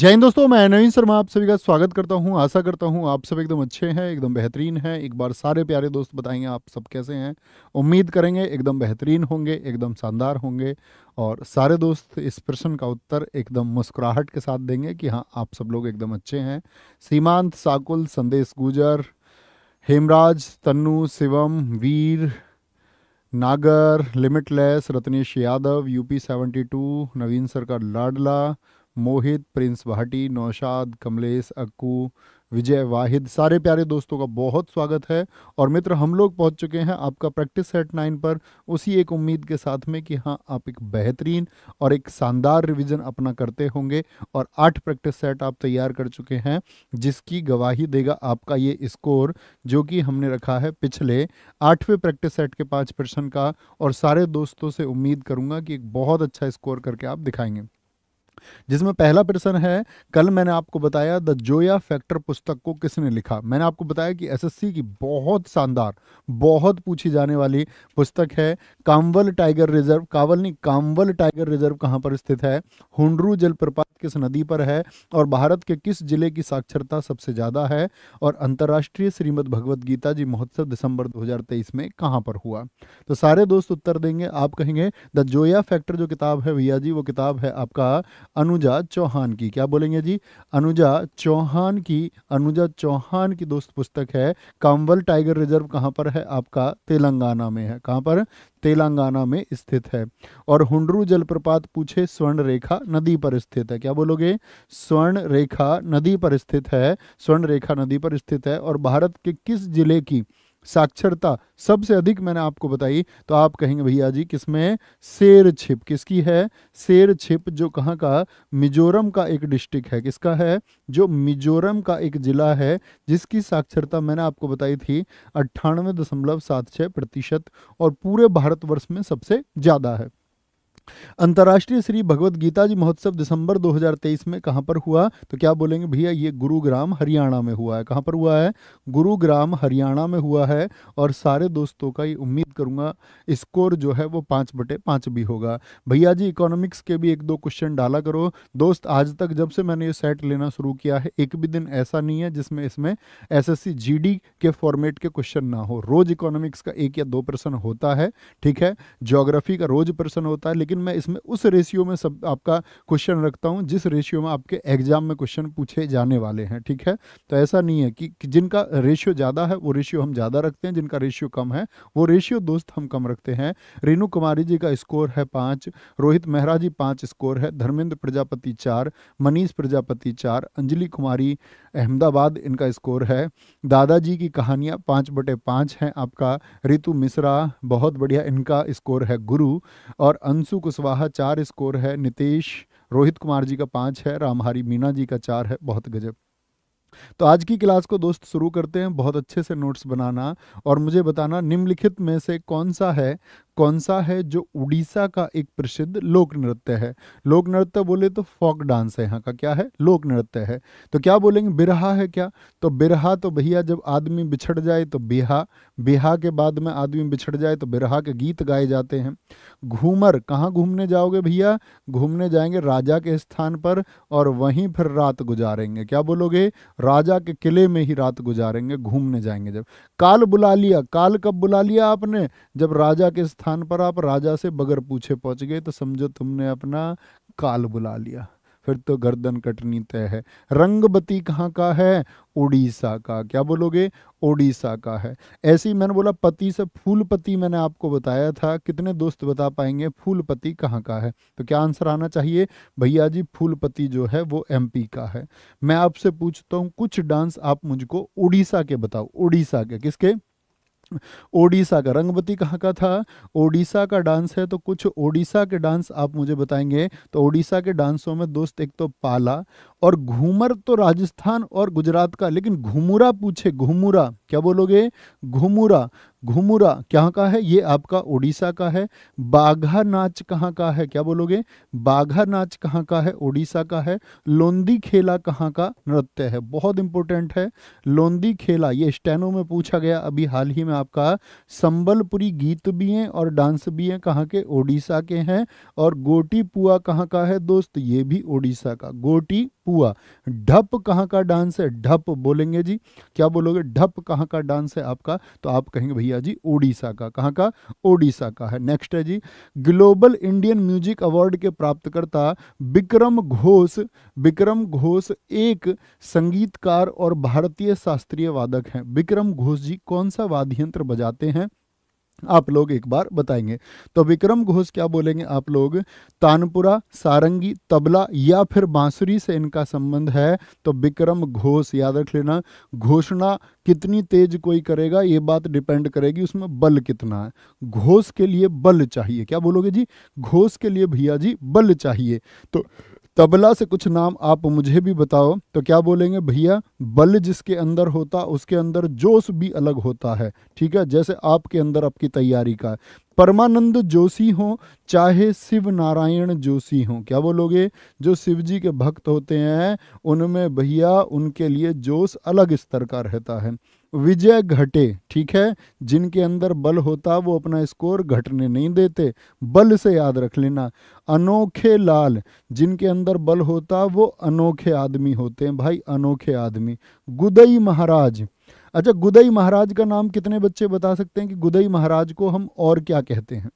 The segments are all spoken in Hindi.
जय हिंद दोस्तों मैं नवीन शर्मा आप सभी का स्वागत करता हूं आशा करता हूं आप सब एकदम अच्छे हैं एकदम बेहतरीन हैं एक बार सारे प्यारे दोस्त बताएंगे आप सब कैसे हैं उम्मीद करेंगे एकदम बेहतरीन होंगे एकदम शानदार होंगे और सारे दोस्त इस प्रश्न का उत्तर एकदम मुस्कुराहट के साथ देंगे कि हाँ आप सब लोग एकदम अच्छे हैं सीमांत साकुल संदेश गुजर Hemraj Tannu Shivam Veer Nagar limitless Ratnesh Yadav UP seventy two Naveen sir का लाडला मोहित प्रिंस भाटी नौशाद कमलेश अक्कू विजय वाहिद सारे प्यारे दोस्तों का बहुत स्वागत है और मित्र हम लोग पहुंच चुके हैं आपका प्रैक्टिस सेट नाइन पर उसी एक उम्मीद के साथ में कि हाँ आप एक बेहतरीन और एक शानदार रिवीजन अपना करते होंगे और आठ प्रैक्टिस सेट आप तैयार कर चुके हैं जिसकी गवाही देगा आपका ये स्कोर जो कि हमने रखा है पिछले आठवें प्रैक्टिस सेट के पाँच प्रश्न का और सारे दोस्तों से उम्मीद करूँगा कि एक बहुत अच्छा स्कोर करके आप दिखाएंगे जिसमें पहला प्रश्न है कल मैंने आपको बताया द जोया फैक्टर पुस्तक को किसने लिखा मैंने आपको बताया कि एसएससी की बहुत शानदार बहुत पूछी जाने वाली पुस्तक है कामवल टाइगर रिजर्व कावल नहीं कामवल टाइगर रिजर्व कहाँ पर स्थित है हुंडरू जलप्रपात किस नदी पर है और भारत के किस जिले की साक्षरता सबसे ज़्यादा है और अंतर्राष्ट्रीय श्रीमद भगवद गीता जी महोत्सव दिसंबर दो में कहाँ पर हुआ तो सारे दोस्त उत्तर देंगे आप कहेंगे द जोया फैक्टर जो किताब है भैया जी वो किताब है आपका अनुजा चौहान की क्या बोलेंगे जी अनुजा चौहान की अनुजा चौहान की दोस्त पुस्तक है कामवल टाइगर रिजर्व कहाँ पर है आपका तेलंगाना में है कहाँ पर तेलंगाना में स्थित है और हुंडरू जलप्रपात पूछे स्वर्ण रेखा नदी पर स्थित है क्या बोलोगे स्वर्ण रेखा नदी पर स्थित है स्वर्ण रेखा नदी पर स्थित है और भारत के किस जिले की साक्षरता सबसे अधिक मैंने आपको बताई तो आप कहेंगे भैया जी किसमें शेर छिप किसकी है शेर छिप जो कहाँ का मिजोरम का एक डिस्ट्रिक्ट है किसका है जो मिजोरम का एक ज़िला है जिसकी साक्षरता मैंने आपको बताई थी अट्ठानवे दशमलव सात छः प्रतिशत और पूरे भारतवर्ष में सबसे ज़्यादा है अंतर्राष्ट्रीय श्री भगवत गीता जी महोत्सव दिसंबर 2023 में कहां पर हुआ तो क्या बोलेंगे भैया ये गुरुग्राम हरियाणा में हुआ है कहां पर हुआ है गुरुग्राम हरियाणा में हुआ है और सारे दोस्तों का ये उम्मीद करूंगा स्कोर जो है वो पाँच बटे पाँच भी होगा भैया जी इकोनॉमिक्स के भी एक दो क्वेश्चन डाला करो दोस्त आज तक जब से मैंने ये सेट लेना शुरू किया है एक भी दिन ऐसा नहीं है जिसमें इसमें एस एस के फॉर्मेट के क्वेश्चन ना हो रोज इकोनॉमिक्स का एक या दो प्रश्न होता है ठीक है ज्योग्राफी का रोज प्रश्न होता है लेकिन लेकिन मैं इसमें उस रेशियो में सब आपका क्वेश्चन रखता हूँ जिस रेशियो में आपके एग्जाम में क्वेश्चन पूछे जाने वाले हैं ठीक है तो ऐसा नहीं है कि जिनका रेशियो ज़्यादा है वो रेशियो हम ज़्यादा रखते हैं जिनका रेशियो कम है वो रेशियो दोस्त हम कम रखते हैं रेणु कुमारी जी का स्कोर है पाँच रोहित मेहरा जी पाँच स्कोर है धर्मेंद्र प्रजापति चार मनीष प्रजापति चार अंजलि कुमारी अहमदाबाद इनका स्कोर है दादाजी की कहानियाँ पाँच बटे पाँच हैं आपका रितु मिश्रा बहुत बढ़िया इनका स्कोर है गुरु और अंशु कुशवाहा चार स्कोर है नितेश रोहित कुमार जी का पाँच है रामहारी मीना जी का चार है बहुत गजब तो आज की क्लास को दोस्त शुरू करते हैं बहुत अच्छे से नोट्स बनाना और मुझे बताना निम्नलिखित में से कौन सा है कौन सा है जो उड़ीसा का एक प्रसिद्ध लोक नृत्य है लोक नृत्य बोले तो फोक डांस है यहाँ का क्या है लोक नृत्य है तो क्या बोलेंगे बिरहा है क्या तो बिरहा तो भैया जब आदमी बिछड़ जाए तो बिहा बिहा के बाद में आदमी बिछड़ जाए तो बिरहा के गीत गाए जाते हैं घूमर कहाँ घूमने जाओगे भैया घूमने जाएंगे राजा के स्थान पर और वहीं फिर रात गुजारेंगे क्या बोलोगे राजा के किले में ही रात गुजारेंगे घूमने जाएंगे जब काल बुला लिया काल कब बुला लिया आपने जब राजा के स्थान पर आप राजा से बगर पूछे पहुंच गए तो समझो तुमने अपना काल बुला लिया फिर तो गर्दन कटनी तय है रंगबती कहाँ का है ओडिशा का क्या बोलोगे ओडिशा का है ऐसे ही मैंने बोला पति से फूलपति मैंने आपको बताया था कितने दोस्त बता पाएंगे फूलपति कहाँ का है तो क्या आंसर आना चाहिए भैया जी फूलपति जो है वो एमपी का है मैं आपसे पूछता हूँ कुछ डांस आप मुझको उड़ीसा के बताओ उड़ीसा के किसके ओडिशा का रंगबती कहाँ का था ओडिशा का डांस है तो कुछ ओडिशा के डांस आप मुझे बताएंगे तो ओडिशा के डांसों में दोस्त एक तो पाला और घूमर तो राजस्थान और गुजरात का लेकिन घुमुरा पूछे घुमुरा क्या बोलोगे घुमुरा घुमुरा कहाँ का है ये आपका उड़ीसा का है बाघा नाच कहाँ का है क्या बोलोगे बाघा नाच कहाँ का है उड़ीसा का है लोंदी खेला कहाँ का नृत्य है बहुत इंपॉर्टेंट है लोंदी खेला ये स्टैनो में पूछा गया अभी हाल ही में आपका संबलपुरी गीत भी हैं और डांस भी हैं कहाँ के ओडिशा के हैं और गोटी पुआ कहाँ का है दोस्त ये भी ओडिशा का गोटी पुआ ढप कहाँ का डांस है ढप बोलेंगे जी क्या बोलोगे ढप कहाँ का डांस है आपका तो आप कहेंगे भैया जी ओडिशा का कहाँ का ओडिशा का है नेक्स्ट है जी ग्लोबल इंडियन म्यूजिक अवार्ड के प्राप्तकर्ता विक्रम घोष विक्रम घोष एक संगीतकार और भारतीय शास्त्रीय वादक हैं विक्रम घोष जी कौन सा वाद्य यंत्र बजाते हैं आप लोग एक बार बताएंगे तो विक्रम घोष क्या बोलेंगे आप लोग तानपुरा सारंगी तबला या फिर बांसुरी से इनका संबंध है तो विक्रम घोष याद रख लेना घोषणा कितनी तेज कोई करेगा ये बात डिपेंड करेगी उसमें बल कितना है घोष के लिए बल चाहिए क्या बोलोगे जी घोष के लिए भैया जी बल चाहिए तो तबला से कुछ नाम आप मुझे भी बताओ तो क्या बोलेंगे भैया बल जिसके अंदर होता उसके अंदर जोश भी अलग होता है ठीक है जैसे आपके अंदर आपकी तैयारी का परमानंद जोशी हो चाहे शिव नारायण जोशी हो क्या बोलोगे जो शिव जी के भक्त होते हैं उनमें भैया उनके लिए जोश अलग स्तर का रहता है विजय घटे ठीक है जिनके अंदर बल होता वो अपना स्कोर घटने नहीं देते बल से याद रख लेना अनोखे लाल जिनके अंदर बल होता वो अनोखे आदमी होते हैं भाई अनोखे आदमी गुदई महाराज अच्छा गुदई महाराज का नाम कितने बच्चे बता सकते हैं कि गुदई महाराज को हम और क्या कहते हैं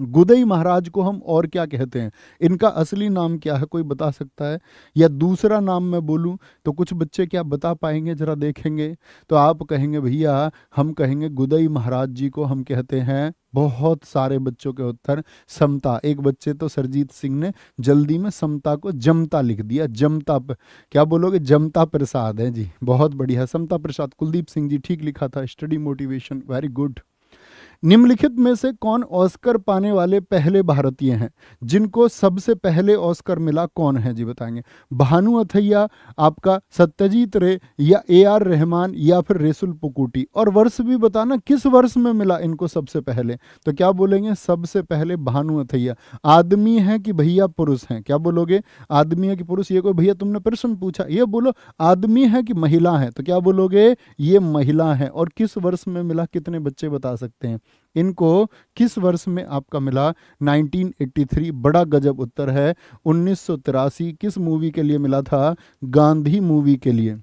गुदई महाराज को हम और क्या कहते हैं इनका असली नाम क्या है कोई बता सकता है या दूसरा नाम मैं बोलूं तो कुछ बच्चे क्या बता पाएंगे ज़रा देखेंगे तो आप कहेंगे भैया हम कहेंगे गुदई महाराज जी को हम कहते हैं बहुत सारे बच्चों के उत्तर समता एक बच्चे तो सरजीत सिंह ने जल्दी में समता को जमता लिख दिया जमता क्या बोलोगे जमता प्रसाद है जी बहुत बढ़िया समता प्रसाद कुलदीप सिंह जी ठीक लिखा था स्टडी मोटिवेशन वेरी गुड निम्नलिखित में से कौन ऑस्कर पाने वाले पहले भारतीय हैं जिनको सबसे पहले ऑस्कर मिला कौन है जी बताएंगे भानु अथैया आपका सत्यजीत रे या ए आर रहमान या फिर रेसुल पुकुटी और वर्ष भी बताना किस वर्ष में मिला इनको सबसे पहले तो क्या बोलेंगे सबसे पहले भानु अथैया आदमी है कि भैया पुरुष हैं क्या बोलोगे आदमी है कि पुरुष ये कोई भैया तुमने प्रश्न पूछा ये बोलो आदमी है कि महिला है तो क्या बोलोगे ये महिला है और किस वर्ष में मिला कितने बच्चे बता सकते हैं इनको किस वर्ष में आपका मिला 1983 बड़ा गजब उत्तर है उन्नीस किस मूवी के लिए मिला था गांधी मूवी के लिए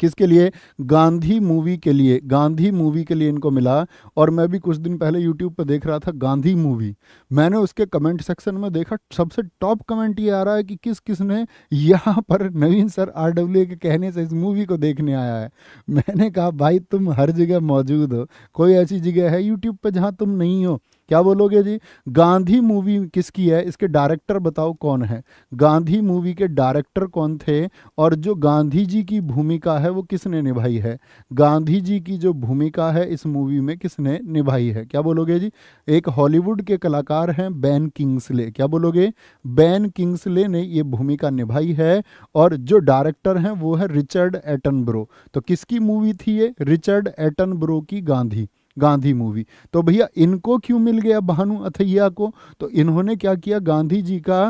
किसके लिए गांधी मूवी के लिए गांधी मूवी के लिए इनको मिला और मैं भी कुछ दिन पहले यूट्यूब पर देख रहा था गांधी मूवी मैंने उसके कमेंट सेक्शन में देखा सबसे टॉप कमेंट ये आ रहा है कि किस किस ने यहाँ पर नवीन सर आर डब्ल्यू के कहने से इस मूवी को देखने आया है मैंने कहा भाई तुम हर जगह मौजूद हो कोई ऐसी जगह है यूट्यूब पर जहाँ तुम नहीं हो क्या बोलोगे जी गांधी मूवी किसकी है इसके डायरेक्टर बताओ कौन है गांधी मूवी के डायरेक्टर कौन थे और जो गांधी जी की भूमिका है वो किसने निभाई है गांधी जी की जो भूमिका है इस मूवी में किसने निभाई है क्या बोलोगे जी एक हॉलीवुड के कलाकार हैं बैन किंग्सले क्या बोलोगे बैन किंग्सले ने ये भूमिका निभाई है और जो डायरेक्टर हैं वो है रिचर्ड एटनब्रो तो किसकी मूवी थी ये रिचर्ड एटनब्रो की गांधी गांधी मूवी तो भैया इनको क्यों मिल गया भानु अथैया को तो इन्होंने क्या किया गांधी जी का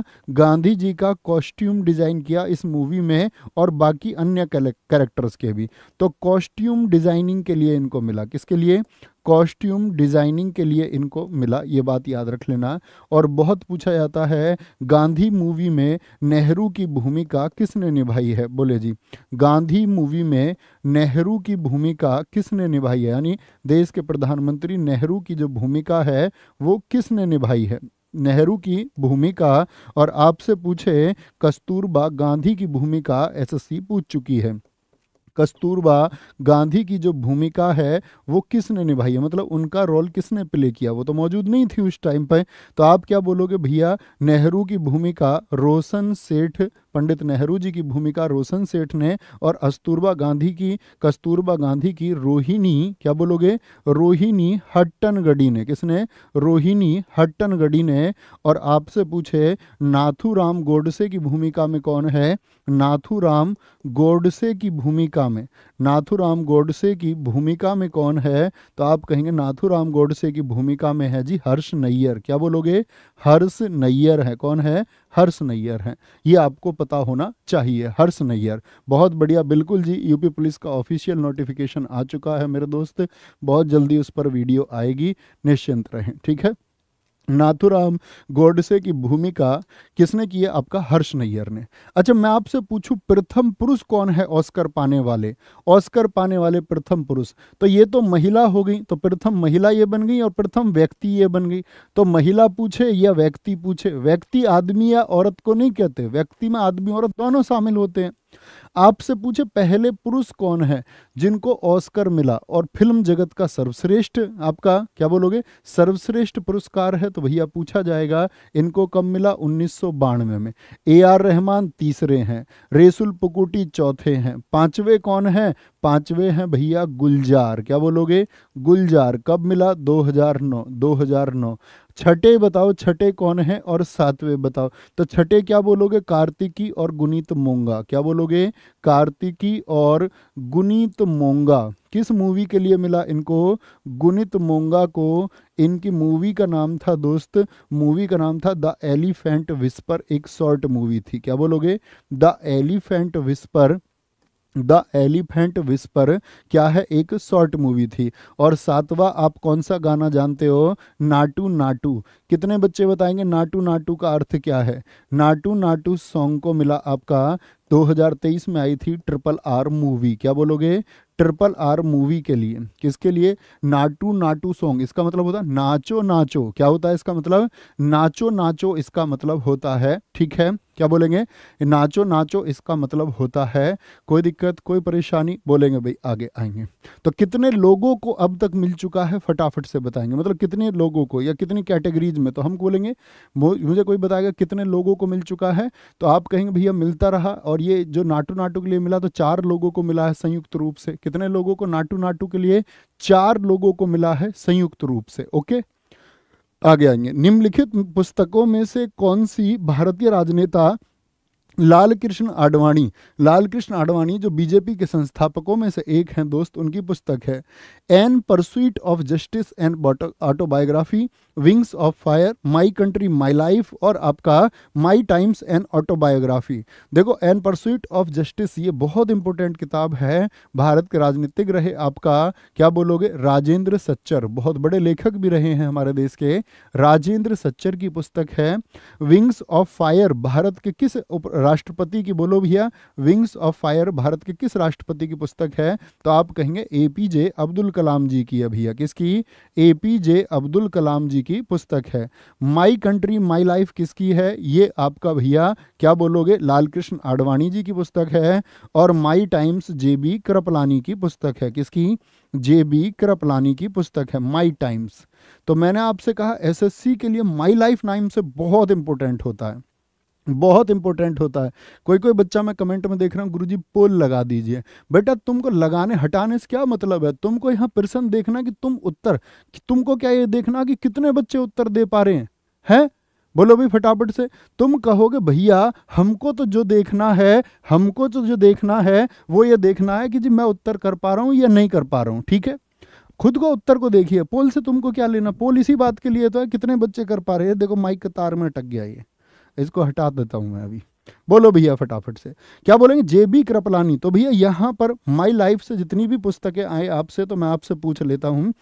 गांधी जी का कॉस्ट्यूम डिज़ाइन किया इस मूवी में और बाकी अन्य कैरेक्टर्स के भी तो कॉस्ट्यूम डिज़ाइनिंग के लिए इनको मिला किसके लिए कॉस्ट्यूम डिज़ाइनिंग के लिए इनको मिला ये बात याद रख लेना और बहुत पूछा जाता है गांधी मूवी में नेहरू की भूमिका किसने निभाई है बोले जी गांधी मूवी में नेहरू की भूमिका किसने निभाई है यानी देश के प्रधानमंत्री नेहरू की जो भूमिका है वो किसने निभाई है नेहरू की भूमिका और आपसे पूछे कस्तूरबा गांधी की भूमिका एसएससी पूछ चुकी है कस्तूरबा गांधी की जो भूमिका है वो किसने निभाई है मतलब उनका रोल किसने प्ले किया वो तो मौजूद नहीं थी उस टाइम पर तो आप क्या बोलोगे भैया नेहरू की भूमिका रोशन सेठ पंडित नेहरू जी की भूमिका रोशन सेठ ने और अस्तूरबा गांधी की कस्तूरबा गांधी की रोहिणी क्या बोलोगे रोहिणी हट्टनगढ़ी ने किसने रोहिणी हट्टनगढ़ी ने और आपसे पूछे राम गोडसे की भूमिका में कौन है राम गोडसे की भूमिका में नाथू राम गोडसे की भूमिका में कौन है तो आप कहेंगे राम गोडसे की भूमिका में है जी हर्ष नैयर क्या बोलोगे हर्ष नैयर हैं कौन है हर्ष नैयर हैं ये आपको पता होना चाहिए हर्ष नैयर बहुत बढ़िया बिल्कुल जी यूपी पुलिस का ऑफिशियल नोटिफिकेशन आ चुका है मेरे दोस्त बहुत जल्दी उस पर वीडियो आएगी निश्चिंत रहें ठीक है नाथुराम गोडसे की भूमिका किसने की है आपका हर्ष नैयर ने अच्छा मैं आपसे पूछूं प्रथम पुरुष कौन है ऑस्कर पाने वाले ऑस्कर पाने वाले प्रथम पुरुष तो ये तो महिला हो गई तो प्रथम महिला ये बन गई और प्रथम व्यक्ति ये बन गई तो महिला पूछे या व्यक्ति पूछे व्यक्ति आदमी या औरत को नहीं कहते व्यक्ति में आदमी औरत दोनों शामिल होते हैं आपसे पूछे पहले पुरुष कौन है जिनको ऑस्कर मिला और फिल्म जगत का सर्वश्रेष्ठ आपका क्या बोलोगे सर्वश्रेष्ठ पुरस्कार है तो भैया पूछा जाएगा इनको कब मिला उन्नीस में ए आर रहमान तीसरे हैं रेसुल पुकुटी चौथे हैं पांचवे कौन है पांचवे हैं भैया गुलजार क्या बोलोगे गुलजार कब मिला 2009 2009 छठे बताओ छठे कौन है और सातवें बताओ तो छठे क्या बोलोगे कार्तिकी और गुनीत मोंगा क्या बोलोगे कार्तिकी और गुनीत मोंगा किस मूवी के लिए मिला इनको गुनीत मोंगा को इनकी मूवी का नाम था दोस्त मूवी का नाम था द एलिफेंट विस्पर एक शॉर्ट मूवी थी क्या बोलोगे the elephant whisper the elephant whisper क्या है एक शॉर्ट मूवी थी और सातवां आप कौन सा गाना जानते हो नाटू नाटू कितने बच्चे बताएंगे नाटू नाटू का अर्थ क्या है नाटू नाटू सॉन्ग को मिला आपका 2023 में आई थी ट्रिपल आर मूवी क्या बोलोगे ट्रिपल आर मूवी के लिए किसके लिए नाटू नाटू सॉन्ग इसका मतलब होता है नाचो नाचो क्या होता है इसका मतलब नाचो नाचो इसका मतलब होता है ठीक है क्या बोलेंगे नाचो नाचो इसका मतलब होता है कोई दिक्कत कोई परेशानी बोलेंगे भाई आगे आएंगे तो कितने लोगों को अब तक मिल चुका है फटाफट से बताएंगे मतलब कितने लोगों को या कितनी कैटेगरीज में तो हम बोलेंगे मुझे कोई बताएगा कितने लोगों को मिल चुका है तो आप कहेंगे भैया मिलता रहा और ये जो नाटो नाटो के लिए मिला तो चार लोगों को मिला है संयुक्त रूप से कितने लोगों को नाटू नाटू के लिए चार लोगों को मिला है संयुक्त रूप से ओके आगे आएंगे निम्नलिखित पुस्तकों में से कौन सी भारतीय राजनेता लाल कृष्ण आडवाणी लाल कृष्ण आडवाणी जो बीजेपी के संस्थापकों में से एक हैं दोस्त उनकी पुस्तक है an pursuit of justice and autobiography wings of fire my country my life और आपका माई टाइम्स एंड ऑटोबायोग्राफी देखो एन परस्यूट ऑफ जस्टिस ये बहुत इंपॉर्टेंट किताब है भारत के राजनीतिक रहे आपका क्या बोलोगे राजेंद्र सच्चर बहुत बड़े लेखक भी रहे हैं हमारे देश के राजेंद्र सच्चर की पुस्तक है विंग्स ऑफ फायर भारत के किस राष्ट्रपति की बोलो भैया विंग्स ऑफ फायर भारत के किस राष्ट्रपति की पुस्तक है तो आप कहेंगे ए पी जे अब्दुल कलाम जी की अभिया भैया किसकी ए पी जे अब्दुल कलाम जी की पुस्तक है माई कंट्री माई लाइफ किसकी है ये आपका भैया क्या बोलोगे लाल कृष्ण आडवाणी जी की पुस्तक है और my times J B Kripalani की पुस्तक है किसकी जे बी कृपलानी की पुस्तक है माई टाइम्स तो मैंने आपसे कहा एसएससी के लिए माई लाइफ नाइम से बहुत इंपॉर्टेंट होता है बहुत इंपॉर्टेंट होता है कोई कोई बच्चा मैं कमेंट में देख रहा हूँ गुरुजी पोल लगा दीजिए बेटा तुमको लगाने हटाने से क्या मतलब है तुमको यहाँ प्रश्न देखना कि तुम उत्तर कि तुमको क्या ये देखना कि कितने बच्चे उत्तर दे पा रहे हैं है बोलो भी फटाफट से तुम कहोगे भैया हमको तो जो देखना है हमको तो जो देखना है वो ये देखना है कि जी मैं उत्तर कर पा रहा हूँ या नहीं कर पा रहा हूँ ठीक है खुद को उत्तर को देखिए पोल से तुमको क्या लेना पोल इसी बात के लिए तो है कितने बच्चे कर पा रहे हैं देखो माइक के तार में अटक गया ये इसको हटा देता हूँ मैं अभी बोलो भैया फटाफट से क्या बोलेंगे जे बी कृपलानी तो भैया यहाँ पर माई लाइफ से जितनी भी पुस्तकें आए आपसे तो मैं आपसे पूछ लेता हूँ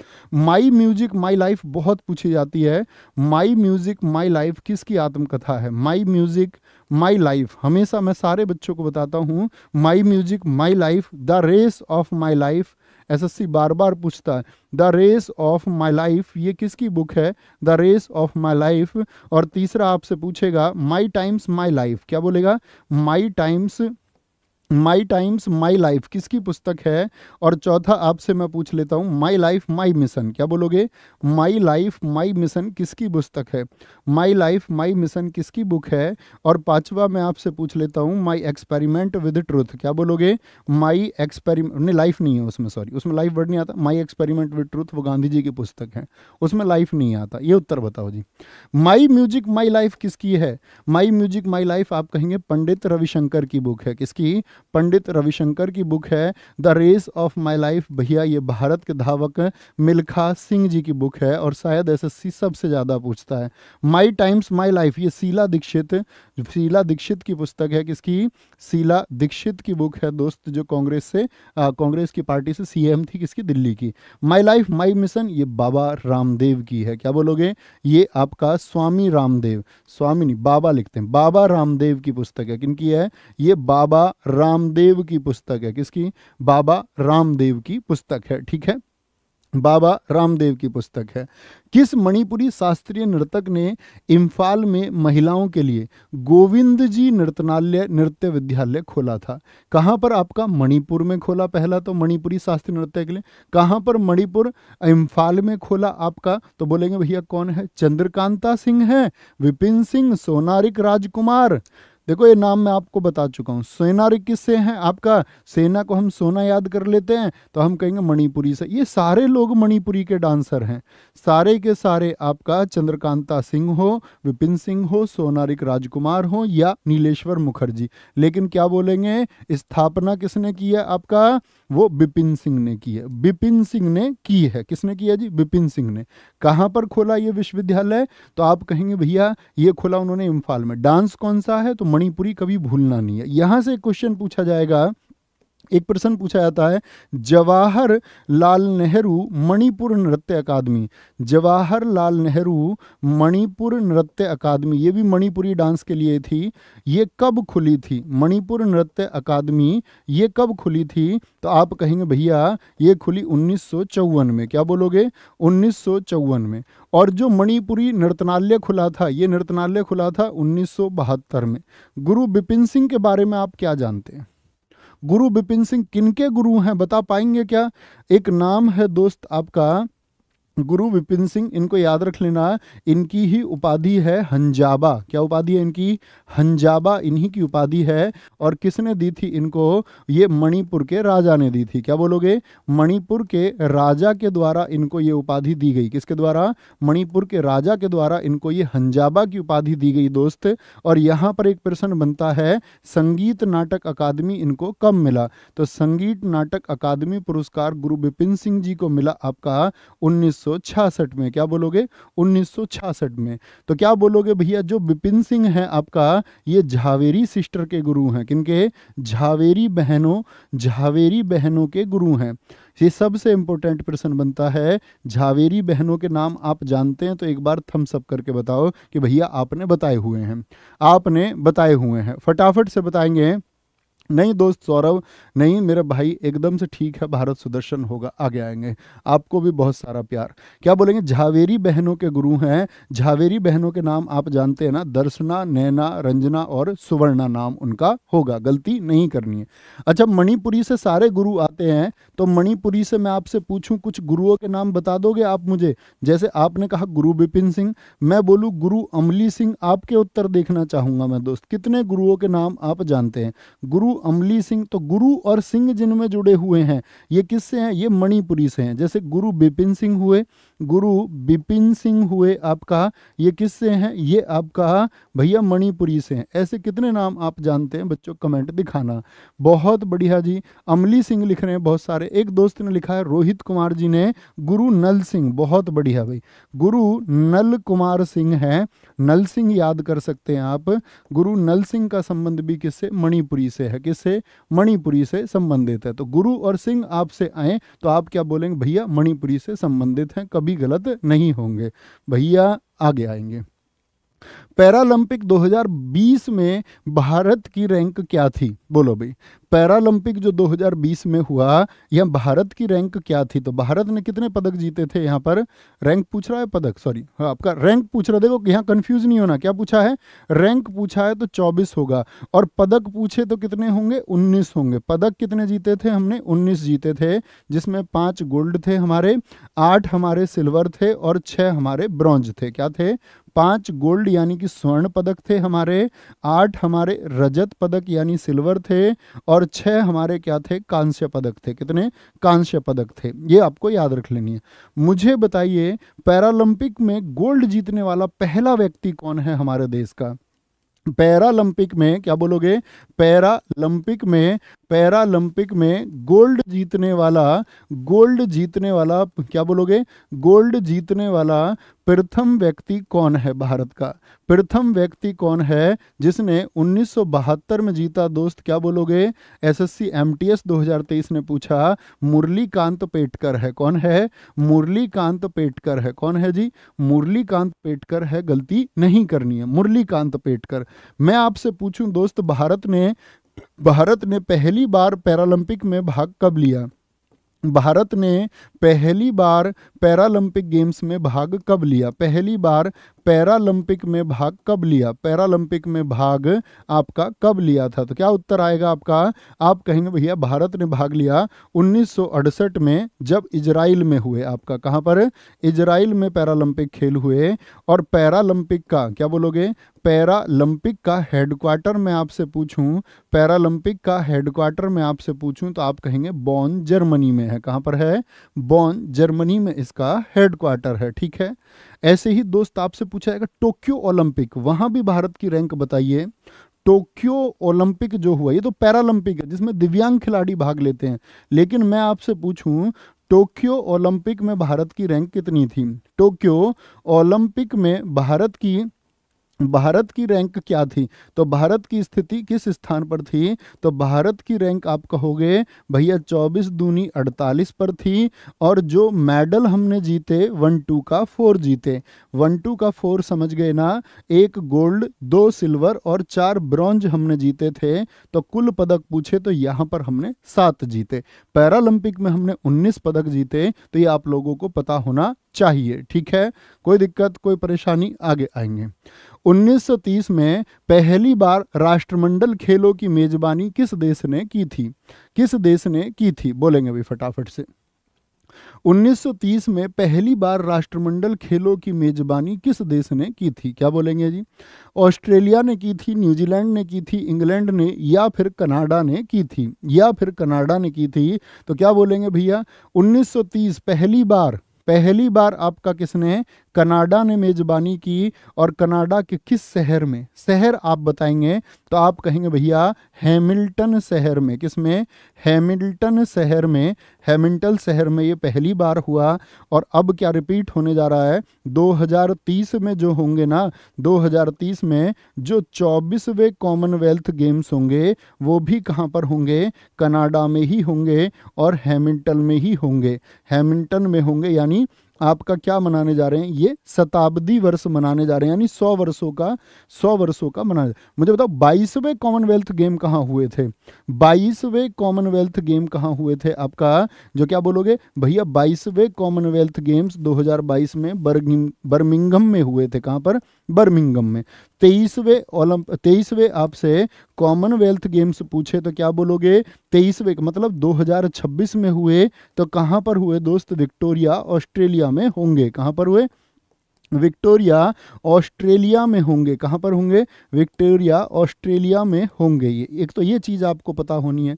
माई म्यूजिक माई लाइफ बहुत पूछी जाती है माई म्यूजिक माई लाइफ किसकी आत्मकथा है माई म्यूजिक माई लाइफ हमेशा मैं सारे बच्चों को बताता हूँ my music my life the race of my life SSC बार बार पूछता है the race of my life ये किसकी बुक है the race of my life और तीसरा आपसे पूछेगा माई टाइम्स माई लाइफ क्या बोलेगा my times my times my life किसकी पुस्तक है और चौथा आपसे मैं पूछ लेता हूँ माई लाइफ माई मिशन क्या बोलोगे माई लाइफ माई मिशन किसकी पुस्तक है माई लाइफ माई मिशन किसकी बुक है और पांचवा मैं आपसे पूछ लेता हूँ माई एक्सपेरिमेंट विद ट्रूथ क्या बोलोगे माई एक्सपेरिमेंट नहीं लाइफ नहीं है उसमें सॉरी उसमें लाइफ वर्ड नहीं आता माई एक्सपेरिमेंट विद ट्रूथ वो गांधी जी की पुस्तक है उसमें लाइफ नहीं आता ये उत्तर बताओ जी माई म्यूजिक माई लाइफ किसकी है माई म्यूजिक माई लाइफ आप कहेंगे पंडित रविशंकर की बुक है किसकी पंडित रविशंकर की बुक है the race of my life भैया ये भारत के धावक मिल्खा सिंह जी की बुक है और शायद एस एस सी सबसे ज़्यादा पूछता है माई टाइम्स माई लाइफ ये शीला दीक्षित शीला दीक्षित की पुस्तक है किसकी शीला दीक्षित की बुक है दोस्त जो कांग्रेस से कांग्रेस की पार्टी से सीएम थी किसकी दिल्ली की माई लाइफ माई मिशन ये बाबा रामदेव की है क्या बोलोगे ये आपका स्वामी रामदेव स्वामी नहीं बाबा लिखते हैं बाबा रामदेव की पुस्तक है किनकी है ये बाबा रामदेव की पुस्तक है किसकी बाबा रामदेव की पुस्तक है ठीक है बाबा रामदेव की पुस्तक है किस मणिपुरी शास्त्रीय नर्तक ने इम्फाल में महिलाओं के लिए गोविंद जी नृतनालय नृत्य विद्यालय खोला था कहाँ पर आपका मणिपुर में खोला पहला तो मणिपुरी शास्त्रीय नृत्य के लिए कहाँ पर मणिपुर इम्फाल में खोला आपका तो बोलेंगे भैया कौन है चंद्रकांता सिंह है विपिन सिंह सोनारिक राजकुमार देखो ये नाम मैं आपको बता चुका हूँ सेनारी किससे हैं आपका सेना को हम सोना याद कर लेते हैं तो हम कहेंगे मणिपुरी से ये सारे लोग मणिपुरी के डांसर हैं सारे के सारे आपका चंद्रकांता सिंह हो विपिन सिंह हो सोनारिक राजकुमार हो या नीलेश्वर मुखर्जी लेकिन क्या बोलेंगे स्थापना किसने की है आपका वो बिपिन सिंह ने की है बिपिन सिंह ने की है किसने किया जी बिपिन सिंह ने कहाँ पर खोला ये विश्वविद्यालय तो आप कहेंगे भैया ये खोला उन्होंने इम्फाल में डांस कौन सा है तो मणिपुरी कभी भूलना नहीं है यहाँ से क्वेश्चन पूछा जाएगा एक प्रश्न पूछा जाता है जवाहर लाल नेहरू मणिपुर नृत्य अकादमी जवाहर लाल नेहरू मणिपुर नृत्य अकादमी ये भी मणिपुरी डांस के लिए थी ये कब खुली थी मणिपुर नृत्य अकादमी ये कब खुली थी तो आप कहेंगे भैया ये खुली उन्नीस में क्या बोलोगे उन्नीस में और जो मणिपुरी नृतनालय खुला था ये नृत्यनालय खुला था उन्नीस में गुरु बिपिन सिंह के बारे में आप क्या जानते हैं गुरु बिपिन सिंह किनके गुरु हैं बता पाएंगे क्या एक नाम है दोस्त आपका गुरु विपिन सिंह इनको याद रख लेना इनकी ही उपाधि है हंजाबा क्या उपाधि है इनकी हंजाबा इन्हीं की उपाधि है और किसने दी थी इनको ये मणिपुर के राजा ने दी थी क्या बोलोगे मणिपुर के राजा के द्वारा इनको ये उपाधि दी गई किसके द्वारा मणिपुर के राजा के द्वारा इनको ये हंजाबा की उपाधि दी गई दोस्त और यहाँ पर एक प्रश्न बनता है संगीत नाटक अकादमी इनको कब मिला तो संगीत नाटक अकादमी पुरस्कार गुरु बिपिन सिंह जी को मिला आपका उन्नीस 1966 में क्या बोलोगे 1966 में तो क्या बोलोगे भैया जो बिपिन सिंह है आपका ये झावेरी सिस्टर के गुरु हैं किनके झावेरी बहनों झावेरी बहनों के गुरु हैं ये सबसे इंपॉर्टेंट प्रश्न बनता है झावेरी बहनों के नाम आप जानते हैं तो एक बार थम्स अप करके बताओ कि भैया आपने बताए हुए हैं आपने बताए हुए हैं फटाफट से बताएंगे नहीं दोस्त सौरभ नहीं मेरे भाई एकदम से ठीक है भारत सुदर्शन होगा आगे आएंगे आपको भी बहुत सारा प्यार क्या बोलेंगे झावेरी बहनों के गुरु हैं झावेरी बहनों के नाम आप जानते हैं ना दर्शना नैना रंजना और सुवर्णा नाम उनका होगा गलती नहीं करनी है अच्छा मणिपुरी से सारे गुरु आते हैं तो मणिपुरी से मैं आपसे पूछूं कुछ गुरुओं के नाम बता दोगे आप मुझे जैसे आपने कहा गुरु बिपिन सिंह मैं बोलूँ गुरु अमली सिंह आपके उत्तर देखना चाहूँगा मैं दोस्त कितने गुरुओं के नाम आप जानते हैं गुरु अमली सिंह तो गुरु और सिंह जिनमें जुड़े हुए हैं ये किससे हैं ये मणिपुरी से हैं जैसे गुरु बिपिन सिंह हुए गुरु बिपिन सिंह हुए आपका ये किससे हैं ये आपका भैया मणिपुरी से हैं ऐसे कितने नाम आप जानते हैं बच्चों कमेंट दिखाना बहुत बढ़िया जी अमली सिंह लिख रहे हैं बहुत सारे एक दोस्त ने लिखा है रोहित कुमार जी ने गुरु नल सिंह बहुत बढ़िया भाई गुरु नल कुमार सिंह है नल सिंह याद कर सकते हैं आप गुरु नल सिंह का संबंध भी किससे मणिपुरी से है किससे मणिपुरी से संबंधित है तो गुरु और सिंह आपसे आए तो आप क्या बोलेंगे भैया मणिपुरी से संबंधित हैं कभी भी गलत नहीं होंगे भैया आगे आएंगे पैरालंपिक 2020 में भारत की रैंक क्या थी बोलो भाई पैरालंपिक जो 2020 में हुआ यह भारत की रैंक क्या थी तो भारत ने कितने पदक जीते थे यहाँ पर रैंक पूछ रहा है पदक सॉरी हाँ आपका रैंक पूछ रहा देखो यहाँ कंफ्यूज नहीं होना क्या पूछा है रैंक पूछा है तो 24 होगा और पदक पूछे तो कितने होंगे 19 होंगे पदक कितने जीते थे हमने 19 जीते थे जिसमें पाँच गोल्ड थे हमारे आठ हमारे सिल्वर थे और छः हमारे ब्रॉन्ज थे क्या थे पांच गोल्ड यानी कि स्वर्ण पदक थे हमारे आठ हमारे रजत पदक यानी सिल्वर थे और छह हमारे क्या थे कांस्य पदक थे कितने कांस्य पदक थे ये आपको याद रख लेनी है मुझे बताइए पैरालंपिक में गोल्ड जीतने वाला पहला व्यक्ति कौन है हमारे देश का पैरालंपिक में क्या बोलोगे पैरालंपिक में पैरालंपिक में गोल्ड जीतने वाला गोल्ड जीतने वाला क्या बोलोगे गोल्ड जीतने वाला प्रथम व्यक्ति कौन है भारत का प्रथम व्यक्ति कौन है जिसने 1972 में जीता दोस्त क्या बोलोगे एसएससी एमटीएस 2023 ने पूछा मुरलीकांत पेटकर है कौन है मुरलीकांत पेटकर है कौन है जी मुरलीकांत पेटकर है गलती नहीं करनी है मुरलीकांत पेटकर मैं आपसे पूछूं दोस्त भारत ने भारत ने पहली बार पैरालंपिक में भाग कब लिया भारत ने पहली बार पैरालंपिक गेम्स में भाग कब लिया पहली बार पैरालंपिक में भाग कब लिया पैरालंपिक में भाग आपका कब लिया था तो क्या उत्तर आएगा आपका आप कहेंगे भैया भारत ने भाग लिया उन्नीस में जब इजराइल में हुए आपका कहाँ पर इजराइल में पैरालंपिक खेल हुए और पैरालंपिक का क्या बोलोगे पैरालंपिक का हेडक्वार्टर मैं आपसे पूछूं पैरालंपिक का हेडक्वार्टर मैं आपसे पूछूं तो आप कहेंगे बॉन जर्मनी में है कहाँ पर है बॉन जर्मनी में इसका हेडक्वार्टर है ठीक है ऐसे ही दोस्त आपसे पूछा जाएगा टोक्यो ओलंपिक वहां भी भारत की रैंक बताइए टोक्यो ओलंपिक जो हुआ ये तो पैरालंपिक है जिसमें दिव्यांग खिलाड़ी भाग लेते हैं लेकिन मैं आपसे पूछूं टोक्यो ओलंपिक में भारत की रैंक कितनी थी टोक्यो ओलंपिक में भारत की भारत की रैंक क्या थी तो भारत की स्थिति किस स्थान पर थी तो भारत की रैंक आप कहोगे भैया चौबीस दूनी अड़तालीस पर थी और जो मेडल हमने जीते वन टू का फोर जीते वन टू का फोर समझ गए ना एक गोल्ड दो सिल्वर और चार ब्रॉन्ज हमने जीते थे तो कुल पदक पूछे तो यहाँ पर हमने सात जीते पैरालंपिक में हमने उन्नीस पदक जीते तो ये आप लोगों को पता होना चाहिए ठीक है कोई दिक्कत कोई परेशानी आगे आएंगे 1930 में पहली बार राष्ट्रमंडल खेलों की मेजबानी किस देश ने की थी किस देश ने की थी बोलेंगे भी फटाफट से 1930 में पहली बार राष्ट्रमंडल खेलों की मेजबानी किस देश ने की थी क्या बोलेंगे जी ऑस्ट्रेलिया ने की थी न्यूजीलैंड ने की थी इंग्लैंड ने या फिर कनाडा ने की थी या फिर कनाडा ने की थी तो क्या बोलेंगे भैया 1930 पहली बार पहली बार आपका किसने कनाडा ने मेज़बानी की और कनाडा के किस शहर में शहर आप बताएंगे तो आप कहेंगे भैया हैमिल्टन शहर में किस में हैमिल्टन शहर में हैमिल्टन शहर में ये पहली बार हुआ और अब क्या रिपीट होने जा रहा है 2030 में जो होंगे ना 2030 में जो चौबीसवें कॉमनवेल्थ गेम्स होंगे वो भी कहाँ पर होंगे कनाडा में ही होंगे और हैमिल्टन में ही होंगे हैमिल्टन में होंगे यानी आपका क्या मनाने जा रहे हैं ये शताब्दी वर्ष मनाने जा रहे हैं यानी सौ वर्षों का सौ वर्षों का मनाने मुझे बताओ बाईसवें कॉमनवेल्थ गेम कहाँ हुए थे बाईसवें कॉमनवेल्थ गेम कहाँ हुए थे आपका जो क्या बोलोगे भैया बाईसवें कॉमनवेल्थ गेम्स 2022 में बर्मिंगम में हुए थे कहाँ पर बर्मिंगम में तेईसवें ओलंप तेईसवें आपसे कॉमनवेल्थ गेम्स पूछे तो क्या बोलोगे तेईसवें मतलब 2026 में हुए तो कहाँ पर हुए दोस्त विक्टोरिया ऑस्ट्रेलिया में होंगे कहाँ पर हुए विक्टोरिया ऑस्ट्रेलिया में होंगे कहाँ पर होंगे विक्टोरिया ऑस्ट्रेलिया में होंगे ये एक तो ये चीज़ आपको पता होनी है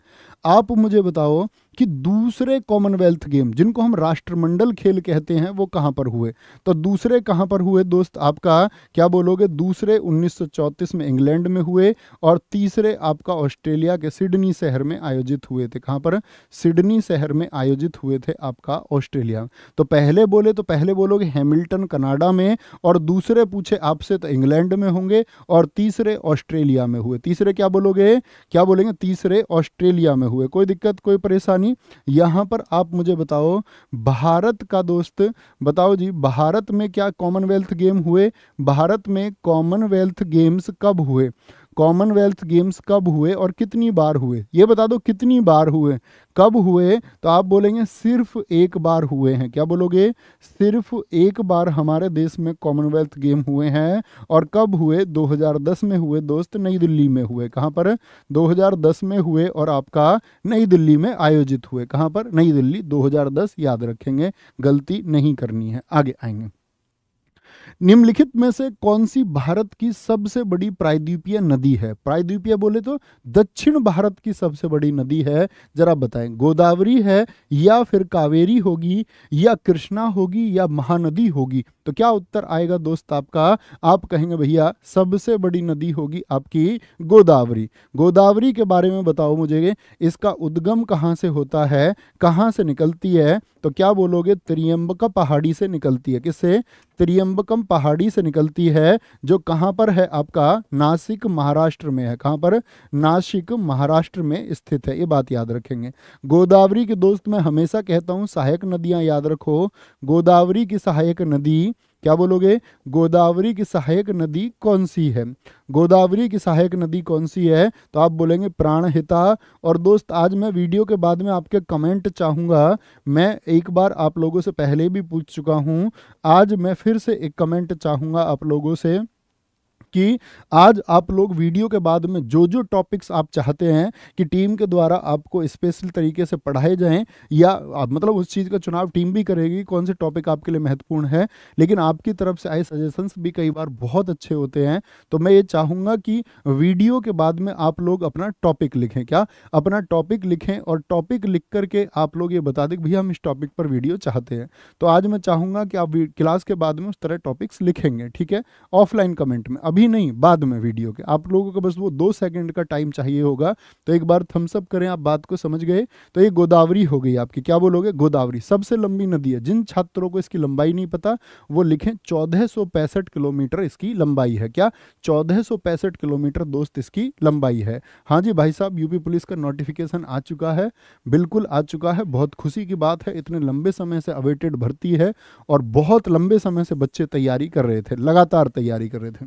आप मुझे बताओ कि दूसरे कॉमनवेल्थ गेम जिनको हम राष्ट्रमंडल खेल कहते हैं वो कहाँ पर हुए तो दूसरे कहाँ पर हुए दोस्त आपका क्या बोलोगे दूसरे 1934 में इंग्लैंड में हुए और तीसरे आपका ऑस्ट्रेलिया के सिडनी शहर में आयोजित हुए थे कहाँ पर सिडनी शहर में आयोजित हुए थे आपका ऑस्ट्रेलिया तो पहले बोले तो पहले बोलोगे हैमिल्टन कनाडा में और दूसरे पूछे आपसे तो इंग्लैंड में होंगे और तीसरे ऑस्ट्रेलिया में हुए तीसरे क्या बोलोगे क्या बोलेंगे तीसरे ऑस्ट्रेलिया में हुए कोई दिक्कत कोई परेशानी कहानी यहाँ पर आप मुझे बताओ भारत का दोस्त बताओ जी भारत में क्या कॉमनवेल्थ गेम हुए भारत में कॉमनवेल्थ गेम्स कब हुए कॉमनवेल्थ गेम्स कब हुए और कितनी बार हुए ये बता दो कितनी बार हुए कब हुए तो आप बोलेंगे सिर्फ एक बार हुए हैं क्या बोलोगे सिर्फ एक बार हमारे देश में कॉमनवेल्थ गेम हुए हैं और कब हुए 2010 में हुए दोस्त नई दिल्ली में हुए कहाँ पर 2010 में हुए और आपका नई दिल्ली में आयोजित हुए कहाँ पर नई दिल्ली 2010 याद रखेंगे गलती नहीं करनी है आगे आएंगे निम्नलिखित में से कौन सी भारत की सबसे बड़ी प्रायद्वीपीय नदी है प्रायद्वीपीय बोले तो दक्षिण भारत की सबसे बड़ी नदी है जरा बताएं गोदावरी है या फिर कावेरी होगी या कृष्णा होगी या महानदी होगी तो क्या उत्तर आएगा दोस्त आपका आप कहेंगे भैया सबसे बड़ी नदी होगी आपकी गोदावरी गोदावरी के बारे में बताओ मुझे इसका उद्गम कहाँ से होता है कहाँ से निकलती है तो क्या बोलोगे त्रियम्बका पहाड़ी से निकलती है किससे त्रियम्बकम पहाड़ी से निकलती है जो कहाँ पर है आपका नासिक महाराष्ट्र में है कहाँ पर नासिक महाराष्ट्र में स्थित है ये बात याद रखेंगे गोदावरी के दोस्त मैं हमेशा कहता हूँ सहायक नदियाँ याद रखो गोदावरी की सहायक नदी क्या बोलोगे गोदावरी की सहायक नदी कौन सी है गोदावरी की सहायक नदी कौन सी है तो आप बोलेंगे प्राणहिता और दोस्त आज मैं वीडियो के बाद में आपके कमेंट चाहूँगा मैं एक बार आप लोगों से पहले भी पूछ चुका हूँ आज मैं फिर से एक कमेंट चाहूँगा आप लोगों से कि आज आप लोग वीडियो के बाद में जो जो टॉपिक्स आप चाहते हैं कि टीम के द्वारा आपको स्पेशल तरीके से पढ़ाए जाएं या मतलब उस चीज़ का चुनाव टीम भी करेगी कौन से टॉपिक आपके लिए महत्वपूर्ण है लेकिन आपकी तरफ से आए सजेशंस भी कई बार बहुत अच्छे होते हैं तो मैं ये चाहूँगा कि वीडियो के बाद में आप लोग अपना टॉपिक लिखें क्या अपना टॉपिक लिखें और टॉपिक लिख करके आप लोग ये बता दें भैया हम इस टॉपिक पर वीडियो चाहते हैं तो आज मैं चाहूँगा कि आप क्लास के बाद में उस तरह टॉपिक्स लिखेंगे ठीक है ऑफलाइन कमेंट में अभी अभी नहीं बाद में वीडियो के आप लोगों को बस वो दो सेकंड का टाइम चाहिए होगा तो एक बार थम्सअप करें आप बात को समझ गए तो ये गोदावरी हो गई आपकी क्या बोलोगे गोदावरी सबसे लंबी नदी है जिन छात्रों को इसकी लंबाई नहीं पता वो लिखें चौदह किलोमीटर इसकी लंबाई है क्या चौदह किलोमीटर दोस्त इसकी लंबाई है हाँ जी भाई साहब यूपी पुलिस का नोटिफिकेशन आ चुका है बिल्कुल आ चुका है बहुत खुशी की बात है इतने लंबे समय से अवेटेड भर्ती है और बहुत लंबे समय से बच्चे तैयारी कर रहे थे लगातार तैयारी कर रहे थे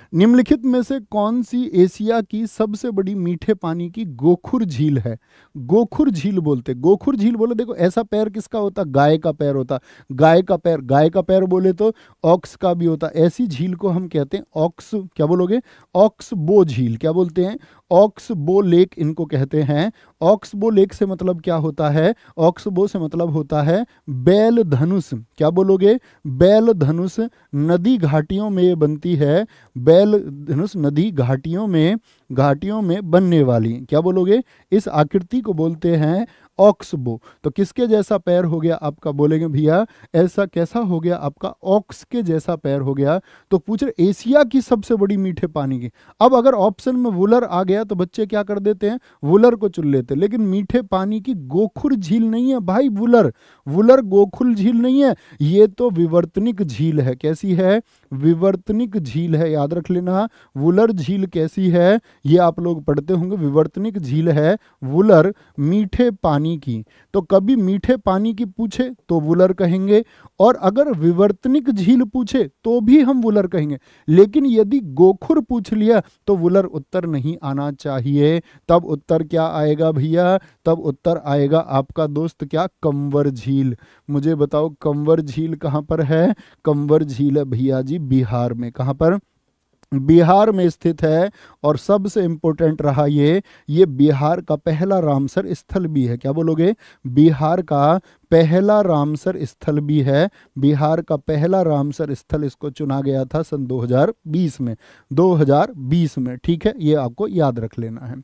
निम्नलिखित में से कौन सी एशिया की सबसे बड़ी मीठे पानी की गोखुर झील है गोखुर झील बोलते गोखुर झील बोले देखो ऐसा पैर किसका होता गाय का पैर होता गाय का पैर गाय का पैर बोले तो ऑक्स का भी होता ऐसी झील को हम कहते हैं ऑक्स क्या बोलोगे ऑक्स बो झील क्या बोलते हैं ऑक्स बो लेक इनको कहते हैं ऑक्स बो लेक से मतलब क्या होता है ऑक्स बो से मतलब होता है बैल धनुष क्या बोलोगे बैल धनुष नदी घाटियों में बनती है बैल बैल धनुष नदी घाटियों में घाटियों में बनने वाली क्या बोलोगे इस आकृति को बोलते हैं ऑक्सबो तो किसके जैसा पैर हो गया आपका बोलेंगे भैया ऐसा कैसा हो गया आपका ऑक्स के जैसा पैर हो गया तो पूछ रहे एशिया की सबसे बड़ी मीठे पानी की अब अगर ऑप्शन में वुलर आ गया तो बच्चे क्या कर देते हैं वुलर को चुन लेते लेकिन मीठे पानी की गोखुर झील नहीं है भाई वुलर वुलर गोखुल झील नहीं है ये तो विवर्तनिक झील है कैसी है विवर्तनिक झील है याद रख लेना वुलर झील कैसी है ये आप लोग पढ़ते होंगे विवर्तनिक झील है वुलर मीठे पानी पानी की तो कभी मीठे पानी की पूछे तो वुलर कहेंगे और अगर विवर्तनिक झील पूछे तो भी हम वुलर कहेंगे लेकिन यदि गोखुर पूछ लिया तो वुलर उत्तर नहीं आना चाहिए तब उत्तर क्या आएगा भैया तब उत्तर आएगा आपका दोस्त क्या कंवर झील मुझे बताओ कंवर झील कहाँ पर है कंवर झील है भैया जी बिहार में कहाँ पर बिहार में स्थित है और सबसे इम्पोर्टेंट रहा ये ये बिहार का पहला रामसर स्थल भी है क्या बोलोगे बिहार का पहला रामसर स्थल भी है बिहार का पहला रामसर स्थल इसको चुना गया था सन 2020 में 2020 में ठीक है ये आपको याद रख लेना है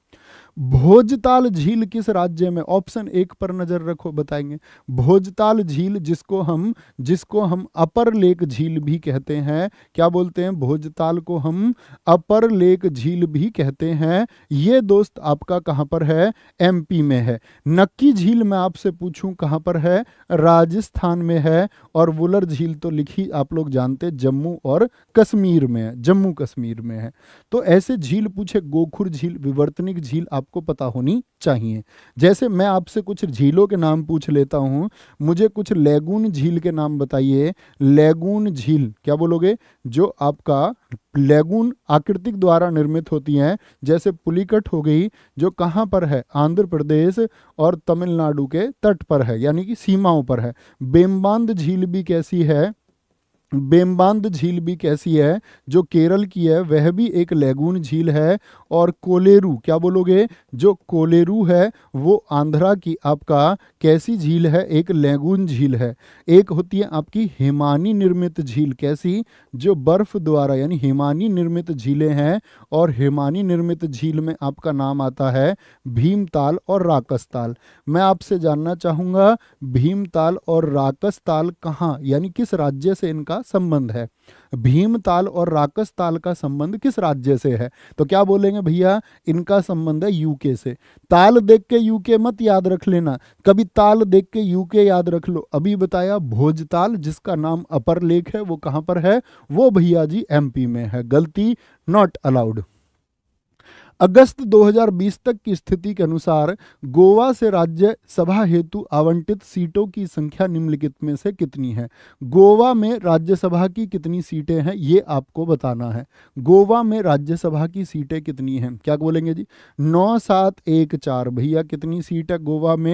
भोजताल झील किस राज्य में ऑप्शन एक पर नजर रखो बताएंगे भोजताल झील जिसको हम जिसको हम अपर लेक झील भी कहते हैं क्या बोलते हैं भोजताल को हम अपर लेक झील भी कहते हैं ये दोस्त आपका कहां पर है एमपी में है नक्की झील मैं आपसे पूछूं कहां पर है राजस्थान में है और वुलर झील तो लिखी आप लोग जानते जम्मू और कश्मीर में है जम्मू कश्मीर में है तो ऐसे झील पूछे गोखुर झील विवर्तनिक झील आप आपको पता होनी चाहिए जैसे मैं आपसे कुछ झीलों के नाम पूछ लेता हूँ मुझे कुछ लेगून झील के नाम बताइए लेगून झील क्या बोलोगे जो आपका लेगून आकृतिक द्वारा निर्मित होती है जैसे पुलिकट हो गई जो कहां पर है आंध्र प्रदेश और तमिलनाडु के तट पर है यानी कि सीमाओं पर है बेम्बांद झील भी कैसी है बेम्बांद झील भी कैसी है जो केरल की है वह भी एक लैगून झील है और कोलेरू क्या बोलोगे जो कोलेरू है वो आंध्रा की आपका कैसी झील है एक लैगून झील है एक होती है आपकी हिमानी निर्मित झील कैसी जो बर्फ द्वारा यानी हिमानी निर्मित झीलें हैं और हिमानी निर्मित झील में आपका नाम आता है भीमताल और राकस ताल मैं आपसे जानना चाहूँगा भीमताल और राकस ताल कहाँ यानी किस राज्य से इनका का संबंध है भीम ताल और राकस ताल का संबंध किस राज्य से है तो क्या बोलेंगे भैया इनका संबंध है यूके से ताल देख के यूके मत याद रख लेना कभी ताल देख के यूके याद रख लो अभी बताया भोजताल जिसका नाम अपर लेख है वो कहां पर है वो भैया जी एमपी में है गलती नॉट अलाउड अगस्त 2020 तक की स्थिति के अनुसार गोवा से राज्य सभा हेतु आवंटित सीटों की संख्या निम्नलिखित में से कितनी है गोवा में राज्यसभा की कितनी सीटें हैं ये आपको बताना है गोवा में राज्यसभा की सीटें कितनी हैं क्या बोलेंगे जी नौ सात एक चार भैया कितनी सीट है गोवा में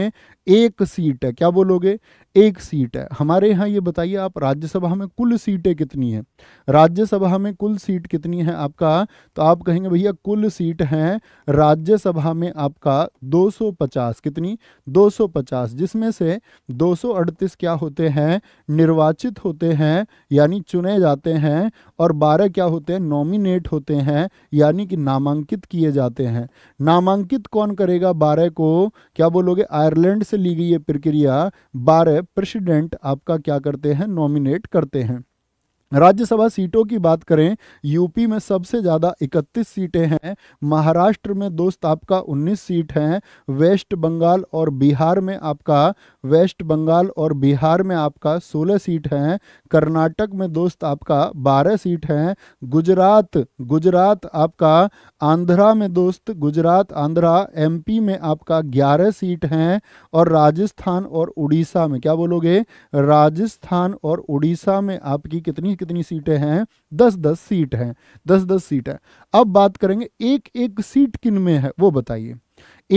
एक सीट है क्या बोलोगे एक सीट है हमारे यहाँ ये बताइए आप राज्यसभा में कुल सीटें कितनी है राज्यसभा में कुल सीट कितनी है आपका तो आप कहेंगे भैया कुल सीट है हैं राज्यसभा में आपका 250 कितनी 250 जिसमें से 238 क्या होते हैं निर्वाचित होते हैं यानी चुने जाते हैं और 12 क्या होते हैं नॉमिनेट होते हैं यानी कि नामांकित किए जाते हैं नामांकित कौन करेगा 12 को क्या बोलोगे आयरलैंड से ली गई ये प्रक्रिया 12 प्रेसिडेंट आपका क्या करते हैं नॉमिनेट करते हैं राज्यसभा सीटों की बात करें यूपी में सबसे ज़्यादा 31 सीटें हैं महाराष्ट्र में दोस्त आपका 19 सीट हैं वेस्ट बंगाल और बिहार में आपका वेस्ट बंगाल और बिहार में आपका 16 सीट हैं कर्नाटक में दोस्त आपका 12 सीट हैं गुजरात गुजरात आपका आंध्रा में दोस्त गुजरात आंध्रा एमपी में आपका ग्यारह सीट हैं और राजस्थान और उड़ीसा में क्या बोलोगे राजस्थान और उड़ीसा में आपकी कितनी कितनी सीटें हैं दस दस सीट हैं दस दस सीट है अब बात करेंगे एक एक सीट किन में है वो बताइए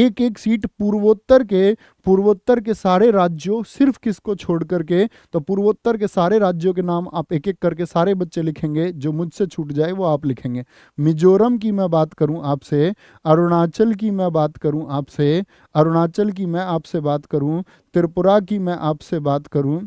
एक एक सीट पूर्वोत्तर के पूर्वोत्तर के सारे राज्यों सिर्फ किसको छोड़ करके तो पूर्वोत्तर के सारे राज्यों के नाम आप एक एक करके सारे बच्चे लिखेंगे जो मुझसे छूट जाए वो आप लिखेंगे मिजोरम की मैं बात करूं आपसे अरुणाचल की मैं बात करूं आपसे अरुणाचल की मैं आपसे बात करूं त्रिपुरा की मैं आपसे बात करूँ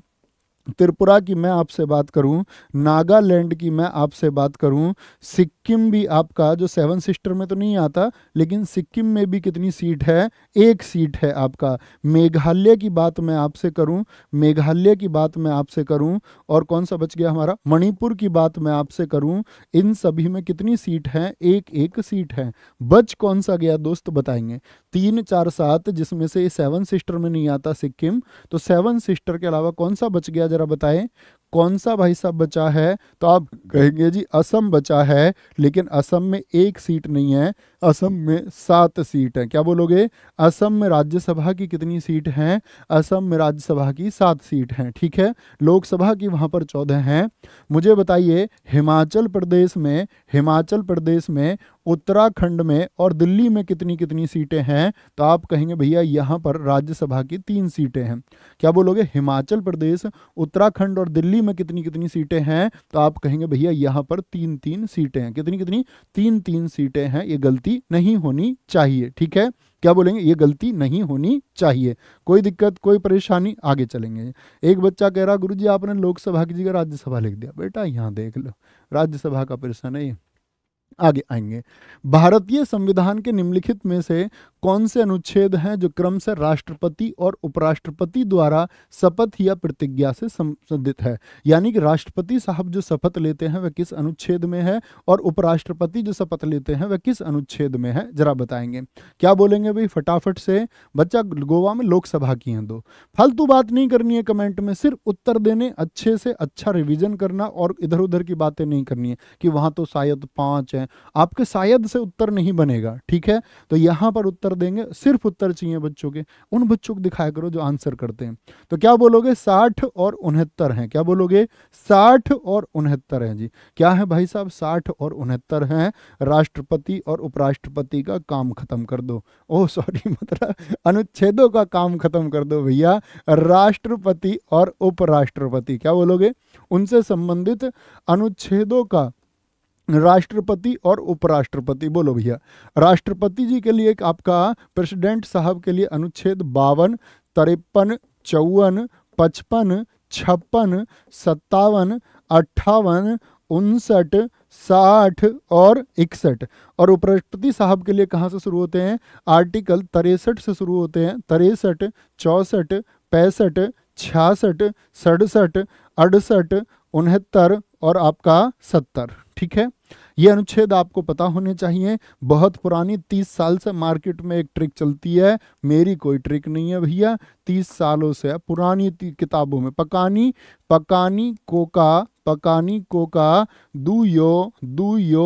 त्रिपुरा की मैं आपसे बात करूं नागालैंड की मैं आपसे बात करूं सिक्किम सिक्किम भी आपका जो सेवन सिस्टर में तो नहीं आता लेकिन सिक्किम में भी कितनी सीट है एक सीट है आपका मेघालय की बात मैं आपसे करूं मेघालय की बात मैं आपसे करूं और कौन सा बच गया हमारा मणिपुर की बात मैं आपसे करूं इन सभी में कितनी सीट है एक एक सीट है बच कौन सा गया दोस्त बताएंगे तीन चार सात जिसमें से सेवन सिस्टर में नहीं आता सिक्किम तो सेवन सिस्टर के अलावा कौन सा बच गया जरा बताएं कौन सा भाई साहब बचा है तो आप कहेंगे जी असम बचा है लेकिन असम में एक सीट नहीं है असम में सात सीट हैं क्या बोलोगे असम में राज्यसभा की कितनी सीट हैं असम में राज्यसभा की सात सीट हैं ठीक है लोकसभा की वहां पर चौदह हैं मुझे बताइए हिमाचल प्रदेश में हिमाचल प्रदेश में उत्तराखंड में और दिल्ली में कितनी कितनी सीटें हैं तो आप कहेंगे भैया यहाँ पर राज्यसभा की तीन सीटें हैं क्या बोलोगे हिमाचल प्रदेश उत्तराखंड और दिल्ली में कितनी कितनी सीटें हैं तो आप कहेंगे भैया यहाँ पर तीन तीन सीटें हैं कितनी कितनी तीन तीन सीटें हैं ये गलती गलती नहीं होनी चाहिए ठीक है क्या बोलेंगे ये गलती नहीं होनी चाहिए कोई दिक्कत कोई परेशानी आगे चलेंगे एक बच्चा कह रहा गुरुजी आपने लोकसभा की जगह राज्यसभा लिख दिया बेटा यहाँ देख लो राज्यसभा का प्रश्न है ये आगे आएंगे भारतीय संविधान के निम्नलिखित में से कौन से अनुच्छेद हैं जो क्रम से राष्ट्रपति और उपराष्ट्रपति द्वारा शपथ या प्रतिज्ञा से संबंधित है यानी कि राष्ट्रपति साहब जो शपथ लेते हैं वह किस अनुच्छेद में है और उपराष्ट्रपति जो शपथ लेते हैं वह किस अनुच्छेद में है जरा बताएंगे क्या बोलेंगे भाई फटाफट से बच्चा गोवा में लोकसभा की हैं दो फालतू बात नहीं करनी है कमेंट में सिर्फ उत्तर देने अच्छे से अच्छा रिविजन करना और इधर उधर की बातें नहीं करनी है कि वहां तो शायद पांच हैं आपके शायद से उत्तर नहीं बनेगा ठीक है तो यहाँ पर उत्तर देंगे सिर्फ उत्तर चाहिए बच्चों के उन बच्चों को दिखाया करो जो आंसर करते हैं तो क्या बोलोगे साठ और उनहत्तर हैं क्या बोलोगे साठ और उनहत्तर हैं जी क्या है भाई साहब साठ और उनहत्तर हैं राष्ट्रपति और उपराष्ट्रपति का काम खत्म कर दो ओह सॉरी मतलब अनुच्छेदों का काम खत्म कर दो भैया राष्ट्रपति और उपराष्ट्रपति क्या बोलोगे उनसे संबंधित अनुच्छेदों का राष्ट्रपति और उपराष्ट्रपति बोलो भैया राष्ट्रपति जी के लिए एक आपका प्रेसिडेंट साहब के लिए अनुच्छेद बावन तिरपन चौवन पचपन छप्पन सत्तावन अट्ठावन उनसठ साठ और इकसठ और उपराष्ट्रपति साहब के लिए कहाँ से शुरू होते हैं आर्टिकल तिरसठ से शुरू होते हैं तिरसठ चौंसठ पैंसठ छियासठ सड़सठ अड़सठ उनहत्तर और आपका सत्तर ठीक है ये अनुच्छेद आपको पता होने चाहिए बहुत पुरानी तीस साल से मार्केट में एक ट्रिक चलती है मेरी कोई ट्रिक नहीं है भैया तीस सालों से पुरानी किताबों में पकानी पकानी कोका पकानी को का दू यो दू यो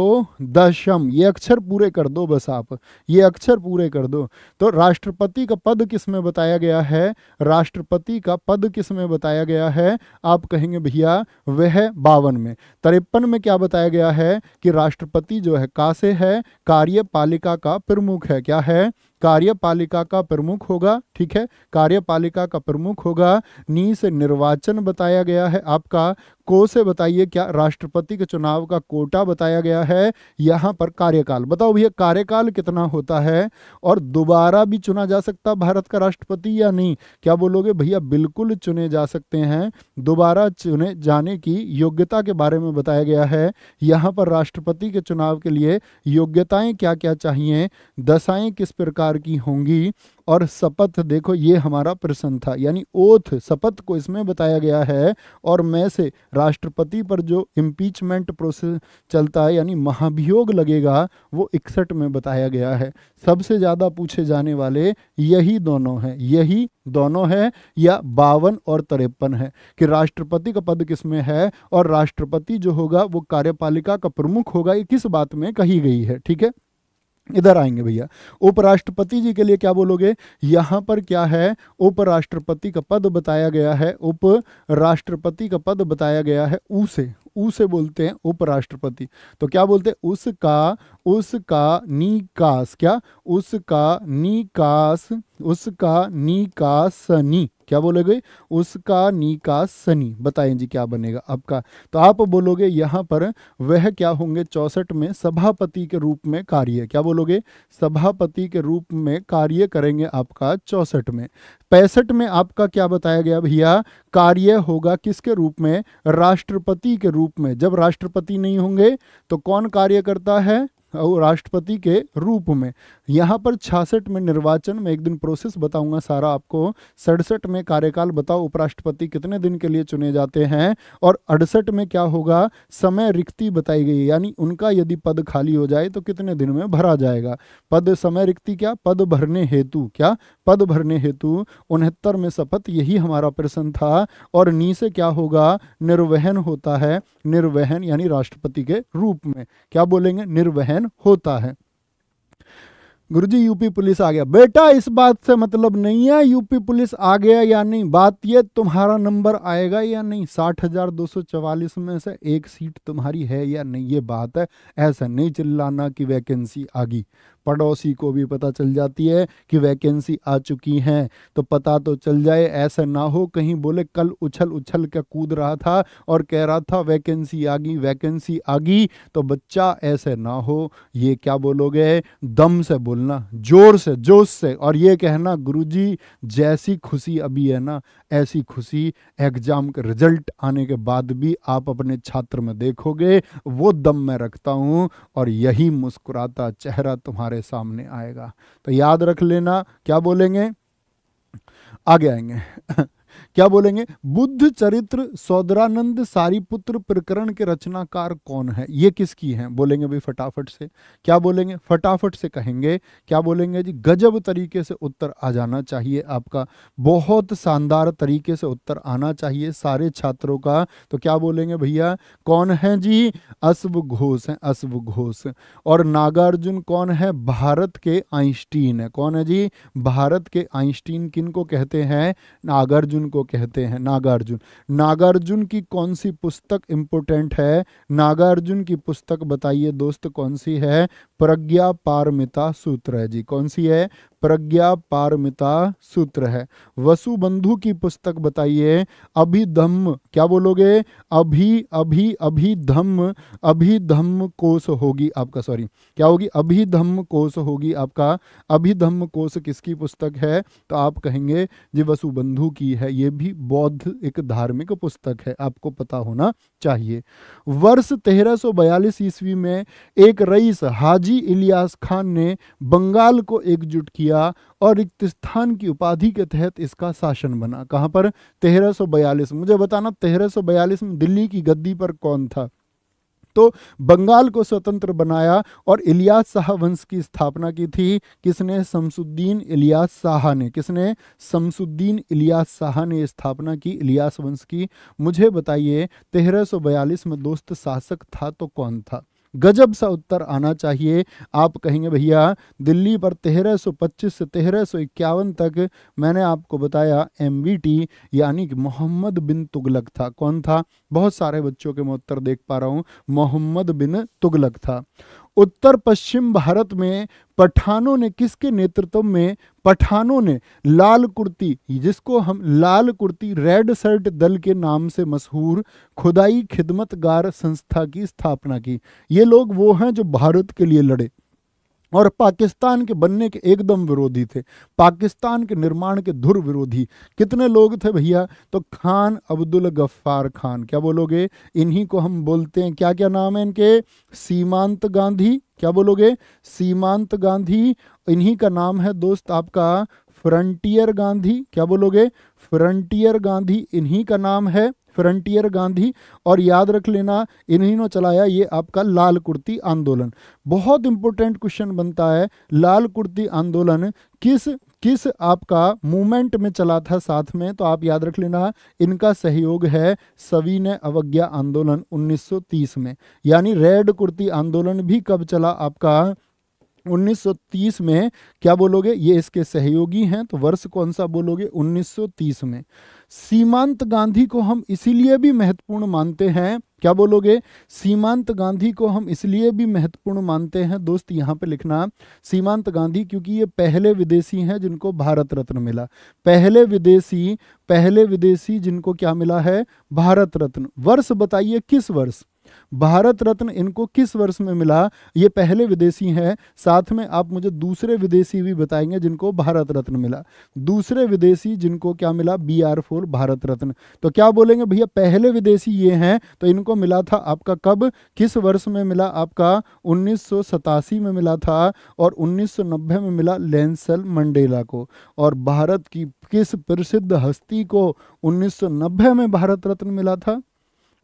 दशम ये अक्षर पूरे कर दो बस आप ये अक्षर पूरे कर दो तो राष्ट्रपति का पद किस में बताया गया है राष्ट्रपति का पद किस में बताया गया है आप कहेंगे भैया वह बावन में तिरपन में क्या बताया गया है कि राष्ट्रपति जो है का से है कार्यपालिका का प्रमुख है क्या है कार्यपालिका का प्रमुख होगा ठीक है कार्यपालिका का प्रमुख होगा नी से निर्वाचन बताया गया है आपका को से बताइए क्या राष्ट्रपति के चुनाव का कोटा बताया गया है यहाँ पर कार्यकाल बताओ भैया कार्यकाल कितना होता है और दोबारा भी चुना जा सकता भारत का राष्ट्रपति या नहीं क्या बोलोगे भैया बिल्कुल चुने जा सकते हैं दोबारा चुने जाने की योग्यता के बारे में बताया गया है यहाँ पर राष्ट्रपति के चुनाव के लिए योग्यताएं क्या क्या चाहिए दशाएं किस प्रकार की होंगी और शपथ देखो ये हमारा प्रश्न था यानी ओथ शपथ को इसमें बताया गया है और मैं से राष्ट्रपति पर जो इम्पीचमेंट प्रोसेस चलता है यानी महाभियोग लगेगा वो इकसठ में बताया गया है सबसे ज़्यादा पूछे जाने वाले यही दोनों हैं यही दोनों है या बावन और तिरपन है कि राष्ट्रपति का पद किस में है और राष्ट्रपति जो होगा वो कार्यपालिका का प्रमुख होगा ये किस बात में कही गई है ठीक है इधर आएंगे भैया उपराष्ट्रपति जी के लिए क्या बोलोगे यहाँ पर क्या है उपराष्ट्रपति का पद बताया गया है उपराष्ट्रपति का पद बताया गया है उसे उसे बोलते हैं उपराष्ट्रपति तो क्या बोलते हैं उसका उसका निकास क्या उसका निकास उसका निकासनी क्या बोलोगे उसका नी का सनी बताएं जी क्या बनेगा आपका तो आप बोलोगे यहाँ पर वह क्या होंगे चौसठ में सभापति के रूप में कार्य क्या बोलोगे सभापति के रूप में कार्य करेंगे आपका चौसठ में पैंसठ में आपका क्या बताया गया भैया कार्य होगा किसके रूप में राष्ट्रपति के रूप में जब राष्ट्रपति नहीं होंगे तो कौन कार्य करता है और राष्ट्रपति के रूप में यहाँ पर छियासठ में निर्वाचन में एक दिन प्रोसेस बताऊंगा सारा आपको सड़सठ में कार्यकाल बताओ उपराष्ट्रपति कितने दिन के लिए चुने जाते हैं और अड़सठ में क्या होगा समय रिक्ति बताई गई यानी उनका यदि पद खाली हो जाए तो कितने दिन में भरा जाएगा पद समय रिक्ति क्या पद भरने हेतु क्या पद भरने हेतु उनहत्तर में शपथ यही हमारा प्रश्न था और नी से क्या होगा निर्वहन होता है निर्वहन यानी राष्ट्रपति के रूप में क्या बोलेंगे निर्वहन होता है गुरुजी यूपी पुलिस आ गया बेटा इस बात से मतलब नहीं है यूपी पुलिस आ गया या नहीं बात ये तुम्हारा नंबर आएगा या नहीं साठ हजार दो सौ चवालीस में से एक सीट तुम्हारी है या नहीं ये बात है ऐसा नहीं चिल्लाना कि वैकेंसी आ गई पड़ोसी को भी पता चल जाती है कि वैकेंसी आ चुकी है तो पता तो चल जाए ऐसा ना हो कहीं बोले कल उछल उछल के कूद रहा था और कह रहा था वैकेंसी आ गई वैकेंसी आ गई तो बच्चा ऐसे ना हो ये क्या बोलोगे दम से बोलना जोर से जोश से और ये कहना गुरुजी जैसी खुशी अभी है ना ऐसी खुशी एग्जाम के रिजल्ट आने के बाद भी आप अपने छात्र में देखोगे वो दम मैं रखता हूँ और यही मुस्कुराता चेहरा तुम्हारे हमारे सामने आएगा तो याद रख लेना क्या बोलेंगे आगे आएंगे क्या बोलेंगे बुद्ध चरित्र सौदरानंद सारीपुत्र प्रकरण के रचनाकार कौन है ये किसकी है बोलेंगे भाई फटाफट से क्या बोलेंगे फटाफट से कहेंगे क्या बोलेंगे जी गजब तरीके से उत्तर आ जाना चाहिए आपका बहुत शानदार तरीके से उत्तर आना चाहिए सारे छात्रों का तो क्या बोलेंगे भैया कौन है जी अश्व घोष है अश्व घोष और नागार्जुन कौन है भारत के आइंस्टीन है कौन है जी भारत के आइंस्टीन किन को कहते हैं नागार्जुन को कहते हैं नागार्जुन नागार्जुन की कौन सी पुस्तक इंपोर्टेंट है नागार्जुन की पुस्तक बताइए दोस्त कौन सी है प्रज्ञा पारमिता सूत्र है जी कौन सी है प्रज्ञा पारमिता सूत्र है वसुबंधु की पुस्तक बताइए अभिधम्म क्या बोलोगे अभी अभी अभिधम्म अभिधम्म कोश होगी आपका सॉरी क्या होगी अभिधम्म कोश होगी आपका अभिधम्म कोश किसकी पुस्तक है तो आप कहेंगे जी वसुबंधु की है ये भी बौद्ध एक धार्मिक पुस्तक है आपको पता होना चाहिए वर्ष तेरह ईस्वी में एक रईस हाजी हाजी इलियास खान ने बंगाल को एकजुट किया और रिक्तिस्तान की उपाधि के तहत इसका शासन बना कहाँ पर तेरह मुझे बताना तेरह में दिल्ली की गद्दी पर कौन था तो बंगाल को स्वतंत्र बनाया और इलियास शाह वंश की स्थापना की थी किसने शमसुद्दीन इलियास शाह ने किसने शमसुद्दीन इलियास शाह ने स्थापना की इलियास वंश की मुझे बताइए तेरह में दोस्त शासक था तो कौन था गजब सा उत्तर आना चाहिए आप कहेंगे भैया दिल्ली पर 1325 से तेरह तक मैंने आपको बताया एम यानी कि मोहम्मद बिन तुगलक था कौन था बहुत सारे बच्चों के मैं उत्तर देख पा रहा हूँ मोहम्मद बिन तुगलक था उत्तर पश्चिम भारत में पठानों ने किसके नेतृत्व में पठानों ने लाल कुर्ती जिसको हम लाल कुर्ती रेड शर्ट दल के नाम से मशहूर खुदाई खिदमतगार संस्था की स्थापना की ये लोग वो हैं जो भारत के लिए लड़े और पाकिस्तान के बनने के एकदम विरोधी थे पाकिस्तान के निर्माण के धुर विरोधी कितने लोग थे भैया तो खान अब्दुल गफ्फार खान क्या बोलोगे इन्हीं को हम बोलते हैं क्या क्या नाम है इनके सीमांत गांधी क्या बोलोगे सीमांत गांधी इन्हीं का नाम है दोस्त आपका फ्रंटियर गांधी क्या बोलोगे फ्रंटियर गांधी इन्हीं का नाम है फ्रंटियर गांधी और याद रख लेना इन्हीं चलाया ये आपका लाल कुर्ती आंदोलन बहुत इंपॉर्टेंट क्वेश्चन बनता है लाल कुर्ती आंदोलन किस किस आपका मूवमेंट में चला था साथ में तो आप याद रख लेना इनका सहयोग है सविनय अवज्ञा आंदोलन 1930 में यानी रेड कुर्ती आंदोलन भी कब चला आपका 1930 में क्या बोलोगे ये इसके सहयोगी हैं तो वर्ष कौन सा बोलोगे 1930 में सीमांत गांधी को हम इसीलिए भी महत्वपूर्ण मानते हैं क्या बोलोगे सीमांत गांधी को हम इसलिए भी महत्वपूर्ण मानते हैं दोस्त यहां पे लिखना सीमांत गांधी क्योंकि ये पहले विदेशी हैं जिनको भारत रत्न मिला पहले विदेशी पहले विदेशी जिनको क्या मिला है भारत रत्न वर्ष बताइए किस वर्ष भारत रत्न इनको किस वर्ष में मिला ये पहले विदेशी हैं साथ में आप मुझे दूसरे विदेशी भी बताएंगे जिनको भारत रत्न मिला दूसरे विदेशी जिनको क्या मिला B R four Bharat Ratna तो क्या बोलेंगे भैया पहले विदेशी ये हैं तो इनको मिला था आपका कब किस वर्ष में मिला आपका उन्नीस में मिला था और उन्नीस में मिला लेंसल मंडेला को और भारत की किस प्रसिद्ध हस्ती को 1990 में भारत रत्न मिला था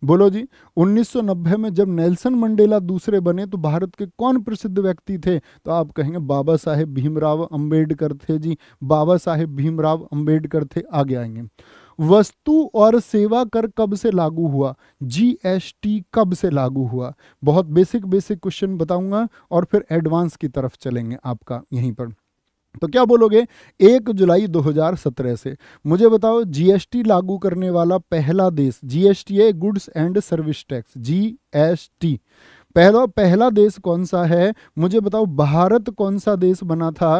बोलो जी 1990 में जब नेल्सन मंडेला दूसरे बने तो भारत के कौन प्रसिद्ध व्यक्ति थे तो आप कहेंगे बाबा साहेब भीमराव अंबेडकर थे जी बाबा साहेब भीमराव अंबेडकर थे आगे आएंगे वस्तु और सेवा कर कब से लागू हुआ जीएसटी कब से लागू हुआ बहुत बेसिक बेसिक क्वेश्चन बताऊंगा और फिर एडवांस की तरफ चलेंगे आपका यहीं पर तो क्या बोलोगे एक जुलाई 2017 से मुझे बताओ जीएसटी लागू करने वाला पहला देश जीएसटी है goods and service tax GST पहला पहला देश कौन सा है मुझे बताओ भारत कौन सा देश बना था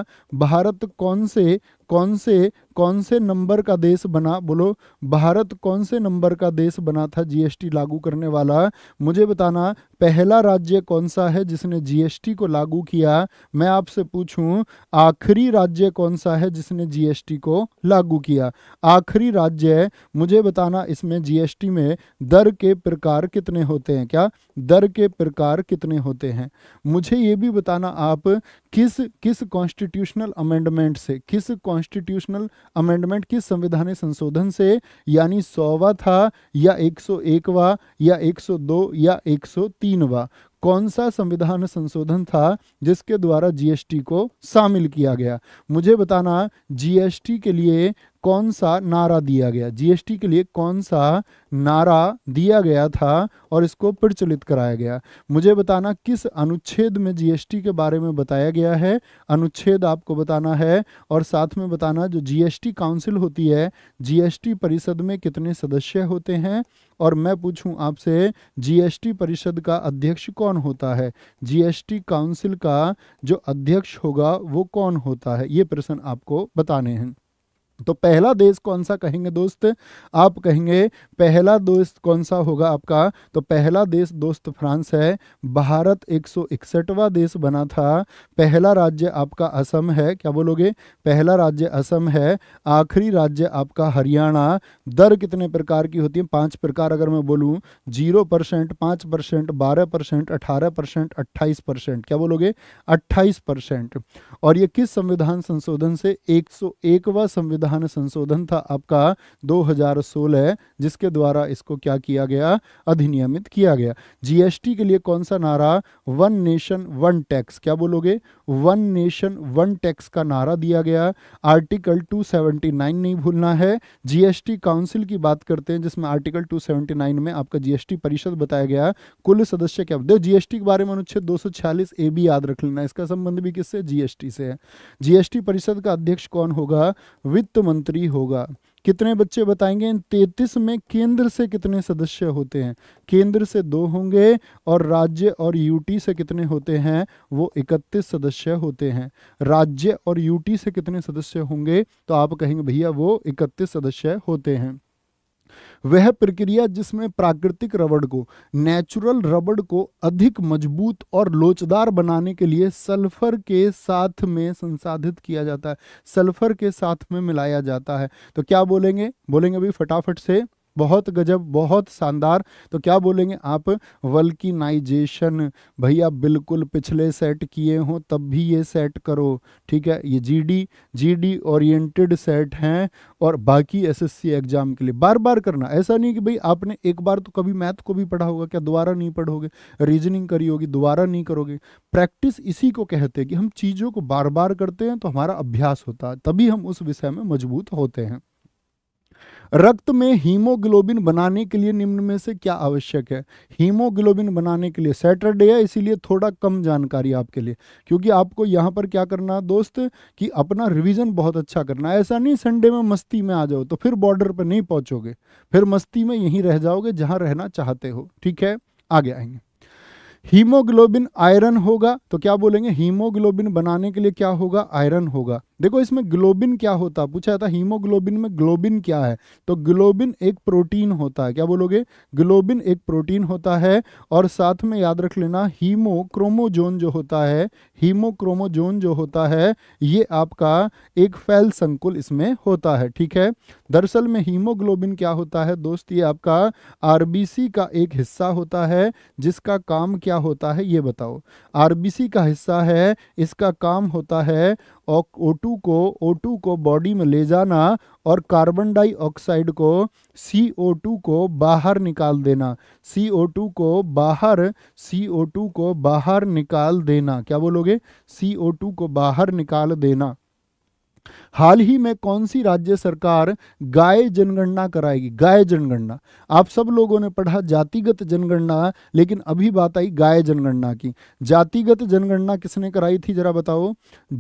भारत कौन से कौन से कौन से नंबर का देश बना बोलो भारत कौन से नंबर का देश बना था जीएसटी लागू करने वाला मुझे बताना पहला राज्य कौन सा है जिसने जीएसटी को लागू किया मैं आपसे पूछूं आखिरी राज्य कौन सा है जिसने जीएसटी को लागू किया आखिरी राज्य मुझे बताना इसमें जीएसटी में दर के प्रकार कितने होते हैं क्या दर के प्रकार कितने होते हैं मुझे ये भी बताना आप किस किस कॉन्स्टिट्यूशनल अमेंडमेंट से किस कॉन्स्टिट्यूशनल अमेंडमेंट किस संविधान संशोधन से यानी सौवा था या एक सौ 101वां या दो या तीनवा कौन सा संविधान संशोधन था जिसके द्वारा जीएसटी को शामिल किया गया मुझे बताना जीएसटी के लिए कौन सा नारा दिया गया जीएसटी के लिए कौन सा नारा दिया गया था और इसको प्रचलित कराया गया मुझे बताना किस अनुच्छेद में जीएसटी के बारे में बताया गया है अनुच्छेद आपको बताना है और साथ में बताना जो जीएसटी काउंसिल होती है जीएसटी परिषद में कितने सदस्य होते हैं और मैं पूछूं आपसे जीएसटी परिषद का अध्यक्ष कौन होता है जीएसटी काउंसिल का जो अध्यक्ष होगा वो कौन होता है ये प्रश्न आपको बताने हैं तो पहला देश कौन सा कहेंगे दोस्त आप कहेंगे पहला देश कौन सा होगा आपका तो पहला देश दोस्त फ्रांस है भारत एक देश बना था पहला राज्य आपका असम है क्या बोलोगे पहला राज्य असम है आखिरी राज्य आपका हरियाणा दर कितने प्रकार की होती है पांच प्रकार अगर मैं बोलूं जीरो परसेंट पांच परसेंट बारह परसेंट अठारह परसेंट अट्ठाईस परसेंट क्या बोलोगे अट्ठाईस परसेंट और ये किस संविधान संशोधन से एक सौ संविधान संविधान संशोधन था आपका 2016 जिसके द्वारा इसको क्या किया गया अधिनियमित किया गया जीएसटी के लिए कौन सा नारा वन नेशन वन टैक्स क्या बोलोगे वन नेशन वन टैक्स का नारा दिया गया आर्टिकल 279 नहीं भूलना है जीएसटी काउंसिल की बात करते हैं जिसमें आर्टिकल 279 में आपका जीएसटी परिषद बताया गया कुल सदस्य क्या देखो जीएसटी के बारे में अनुच्छेद दो ए भी याद रख लेना इसका संबंध भी किससे जीएसटी से है जीएसटी परिषद का अध्यक्ष कौन होगा वित्त तो मंत्री होगा कितने बच्चे बताएंगे इन तैतीस में केंद्र से कितने सदस्य होते हैं केंद्र से दो होंगे और राज्य और यूटी से कितने होते हैं वो इकतीस सदस्य होते हैं राज्य और यूटी से कितने सदस्य होंगे तो आप कहेंगे भैया वो इकतीस सदस्य होते हैं वह प्रक्रिया जिसमें प्राकृतिक रबड़ को नेचुरल रबड़ को अधिक मजबूत और लोचदार बनाने के लिए सल्फर के साथ में संसाधित किया जाता है सल्फर के साथ में मिलाया जाता है तो क्या बोलेंगे बोलेंगे अभी फटाफट से बहुत गजब बहुत शानदार तो क्या बोलेंगे आप वल्किनाइजेशन भैया बिल्कुल पिछले सेट किए हों तब भी ये सेट करो ठीक है ये जीडी जीडी ओरिएंटेड सेट हैं और बाकी एसएससी एग्ज़ाम के लिए बार बार करना ऐसा नहीं कि भाई आपने एक बार तो कभी मैथ को भी पढ़ा होगा क्या दोबारा नहीं पढ़ोगे रीजनिंग करी होगी दोबारा नहीं करोगे प्रैक्टिस इसी को कहते हैं कि हम चीज़ों को बार बार करते हैं तो हमारा अभ्यास होता है तभी हम उस विषय में मजबूत होते हैं रक्त में हीमोग्लोबिन बनाने के लिए निम्न में से क्या आवश्यक है हीमोग्लोबिन बनाने के लिए सैटरडे है इसीलिए थोड़ा कम जानकारी आपके लिए क्योंकि आपको यहाँ पर क्या करना है दोस्त कि अपना रिविज़न बहुत अच्छा करना है ऐसा नहीं संडे में मस्ती में आ जाओ तो फिर बॉर्डर पर नहीं पहुँचोगे फिर मस्ती में यहीं रह जाओगे जहाँ रहना चाहते हो ठीक है आगे आएंगे हीमोग्लोबिन आयरन होगा तो क्या बोलेंगे हीमोग्लोबिन बनाने के लिए क्या होगा आयरन होगा देखो इसमें ग्लोबिन क्या होता है पूछा जाता है हीमोग्लोबिन में ग्लोबिन क्या है तो ग्लोबिन एक प्रोटीन होता है क्या बोलोगे ग्लोबिन एक प्रोटीन होता है और साथ में याद रख लेना हीमोक्रोमोजोन जो होता है हीमोक्रोमोजोन जो होता है ये आपका एक फैल संकुल इसमें होता है ठीक है दरअसल में हीमोग्लोबिन क्या होता है दोस्त ये आपका आरबीसी का एक हिस्सा होता है जिसका काम क्या होता है ये बताओ आरबीसी का हिस्सा है इसका काम होता है और टू को ओ टू को बॉडी में ले जाना और कार्बन डाइऑक्साइड को सी ओ टू को बाहर निकाल देना सी ओ टू को बाहर सी ओ टू को बाहर निकाल देना क्या बोलोगे टू को बाहर निकाल देना हाल ही में कौन सी राज्य सरकार गाय जनगणना कराएगी गाय जनगणना आप सब लोगों ने पढ़ा जातिगत जनगणना लेकिन अभी बात आई गाय जनगणना की जातिगत जनगणना किसने कराई थी जरा बताओ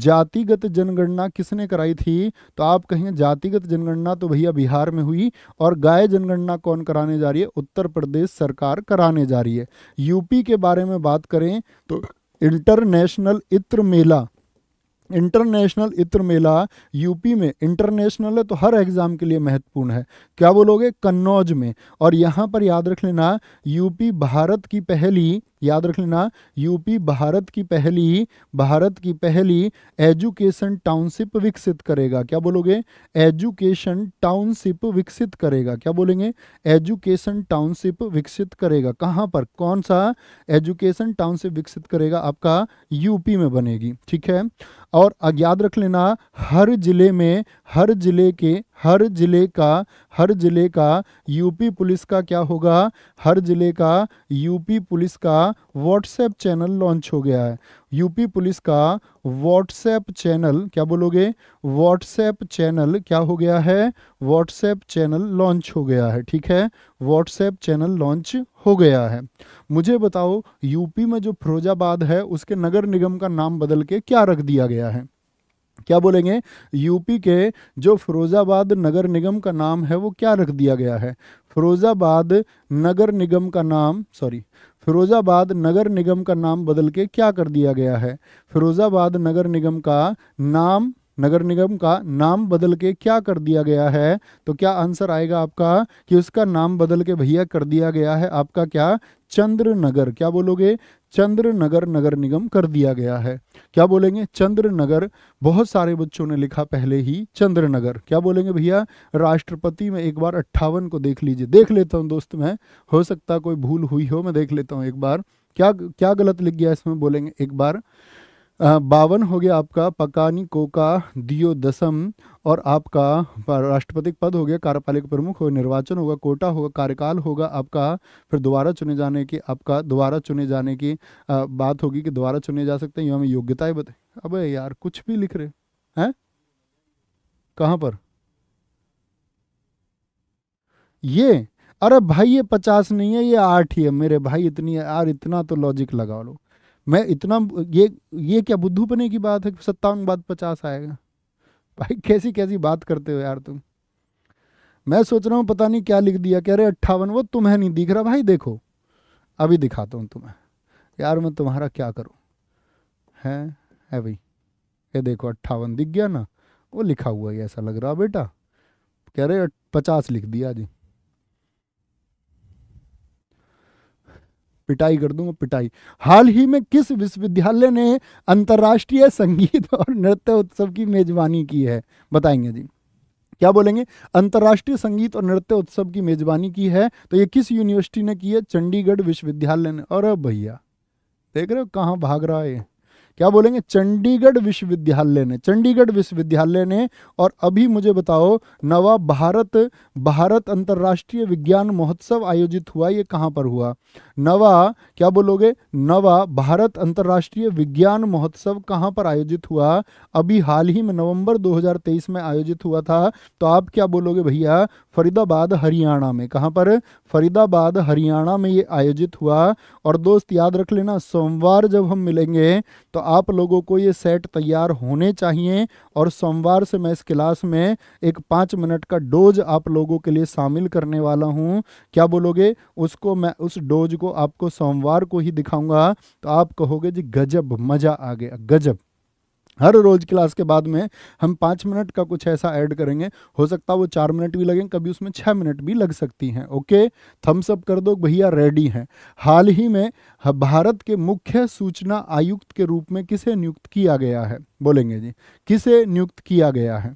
जातिगत जनगणना किसने कराई थी तो आप कहेंगे जातिगत जनगणना तो भैया बिहार में हुई और गाय जनगणना कौन कराने जा रही है उत्तर प्रदेश सरकार कराने जा रही है यूपी के बारे में बात करें तो इंटरनेशनल इत्र मेला इंटरनेशनल इत्र मेला यूपी में इंटरनेशनल है तो हर एग्ज़ाम के लिए महत्वपूर्ण है क्या बोलोगे कन्नौज में और यहाँ पर याद रख लेना यूपी भारत की पहली याद रख लेना यूपी भारत की पहली भारत की पहली एजुकेशन टाउनशिप विकसित करेगा क्या बोलोगे एजुकेशन टाउनशिप विकसित करेगा क्या बोलेंगे एजुकेशन टाउनशिप विकसित करेगा कहाँ पर कौन सा एजुकेशन टाउनशिप विकसित करेगा आपका यूपी में बनेगी ठीक है और याद रख लेना हर जिले में हर जिले के हर जिले का हर जिले का यूपी पुलिस का क्या होगा हर जिले का यूपी पुलिस का व्हाट्सएप चैनल लॉन्च हो गया है यूपी पुलिस का व्हाट्सएप चैनल क्या बोलोगे व्हाट्सएप चैनल क्या हो गया है व्हाट्सएप चैनल लॉन्च हो गया है ठीक है व्हाट्सएप चैनल लॉन्च हो गया है मुझे बताओ यूपी में जो फिरोजाबाद है उसके नगर निगम का नाम बदल के क्या रख दिया गया है क्या बोलेंगे यूपी के जो फिरोज़ाबाद नगर निगम का नाम है वो क्या रख दिया गया है फिरोज़ाबाद नगर निगम का नाम सॉरी फिरोज़ाबाद नगर निगम का नाम बदल के क्या कर दिया गया है फिरोज़ाबाद नगर निगम का नाम नगर निगम का नाम बदल के क्या कर दिया गया है तो क्या आंसर आएगा आपका कि उसका नाम बदल के भैया कर दिया गया है आपका क्या चंद्र नगर क्या बोलोगे चंद्रनगर नगर निगम कर दिया गया है क्या बोलेंगे चंद्रनगर बहुत सारे बच्चों ने लिखा पहले ही चंद्रनगर क्या बोलेंगे भैया राष्ट्रपति में एक बार अट्ठावन को देख लीजिए देख लेता हूँ दोस्त मैं हो सकता कोई भूल हुई हो मैं देख लेता हूँ एक बार क्या क्या गलत लिख गया इसमें बोलेंगे एक बार बावन हो गया आपका पकानी कोका दियो दसम और आपका राष्ट्रपति पद हो गया कार्यपालिका प्रमुख हो निर्वाचन होगा कोटा होगा कार्यकाल होगा आपका फिर दोबारा चुने जाने की आपका दोबारा चुने जाने की आ, बात होगी कि दोबारा चुने जा सकते हैं ये हमें योग्यताएं बताए अब यार कुछ भी लिख रहे हैं कहाँ पर ये अरे भाई ये पचास नहीं है ये आठ ही है मेरे भाई इतनी यार इतना तो लॉजिक लगा लो मैं इतना ये ये क्या बुद्धूपने की बात है सत्तावन बाद पचास आएगा भाई कैसी कैसी बात करते हो यार तुम मैं सोच रहा हूँ पता नहीं क्या लिख दिया कह रहे अट्ठावन वो तुम्हें नहीं दिख रहा भाई देखो अभी दिखाता हूँ तुम्हें यार मैं तुम्हारा क्या करूँ है है भाई ये देखो अट्ठावन दिख गया ना वो लिखा हुआ है ऐसा लग रहा बेटा कह रहे पचास लिख दिया जी पिटाई कर दूंगा पिटाई हाल ही में किस विश्वविद्यालय ने अंतर्राष्ट्रीय संगीत और नृत्य उत्सव की मेजबानी की है बताएंगे जी क्या बोलेंगे अंतर्राष्ट्रीय संगीत और नृत्य उत्सव की मेजबानी की है तो ये किस यूनिवर्सिटी ने की है चंडीगढ़ विश्वविद्यालय ने और भैया देख रहे हो कहाँ भाग रहा है क्या बोलेंगे चंडीगढ़ विश्वविद्यालय ने चंडीगढ़ विश्वविद्यालय ने और अभी मुझे बताओ नवा भारत भारत अंतर्राष्ट्रीय विज्ञान महोत्सव आयोजित हुआ ये कहाँ पर हुआ नवा क्या बोलोगे नवा भारत अंतर्राष्ट्रीय विज्ञान महोत्सव कहाँ पर आयोजित हुआ अभी हाल ही में नवंबर 2023 में आयोजित हुआ था तो आप क्या बोलोगे भैया फरीदाबाद हरियाणा में कहाँ पर फरीदाबाद हरियाणा में ये आयोजित हुआ और दोस्त याद रख लेना सोमवार जब हम मिलेंगे तो आप लोगों को ये सेट तैयार होने चाहिए और सोमवार से मैं इस क्लास में एक पाँच मिनट का डोज आप लोगों के लिए शामिल करने वाला हूँ क्या बोलोगे उसको मैं उस डोज को आपको सोमवार को ही दिखाऊंगा तो आप कहोगे जी गजब मज़ा आ गया गजब हर रोज़ क्लास के बाद में हम पाँच मिनट का कुछ ऐसा ऐड करेंगे हो सकता है वो चार मिनट भी लगें कभी उसमें छः मिनट भी लग सकती हैं ओके थम्स अप कर दो भैया रेडी हैं हाल ही में भारत के मुख्य सूचना आयुक्त के रूप में किसे नियुक्त किया गया है बोलेंगे जी किसे नियुक्त किया गया है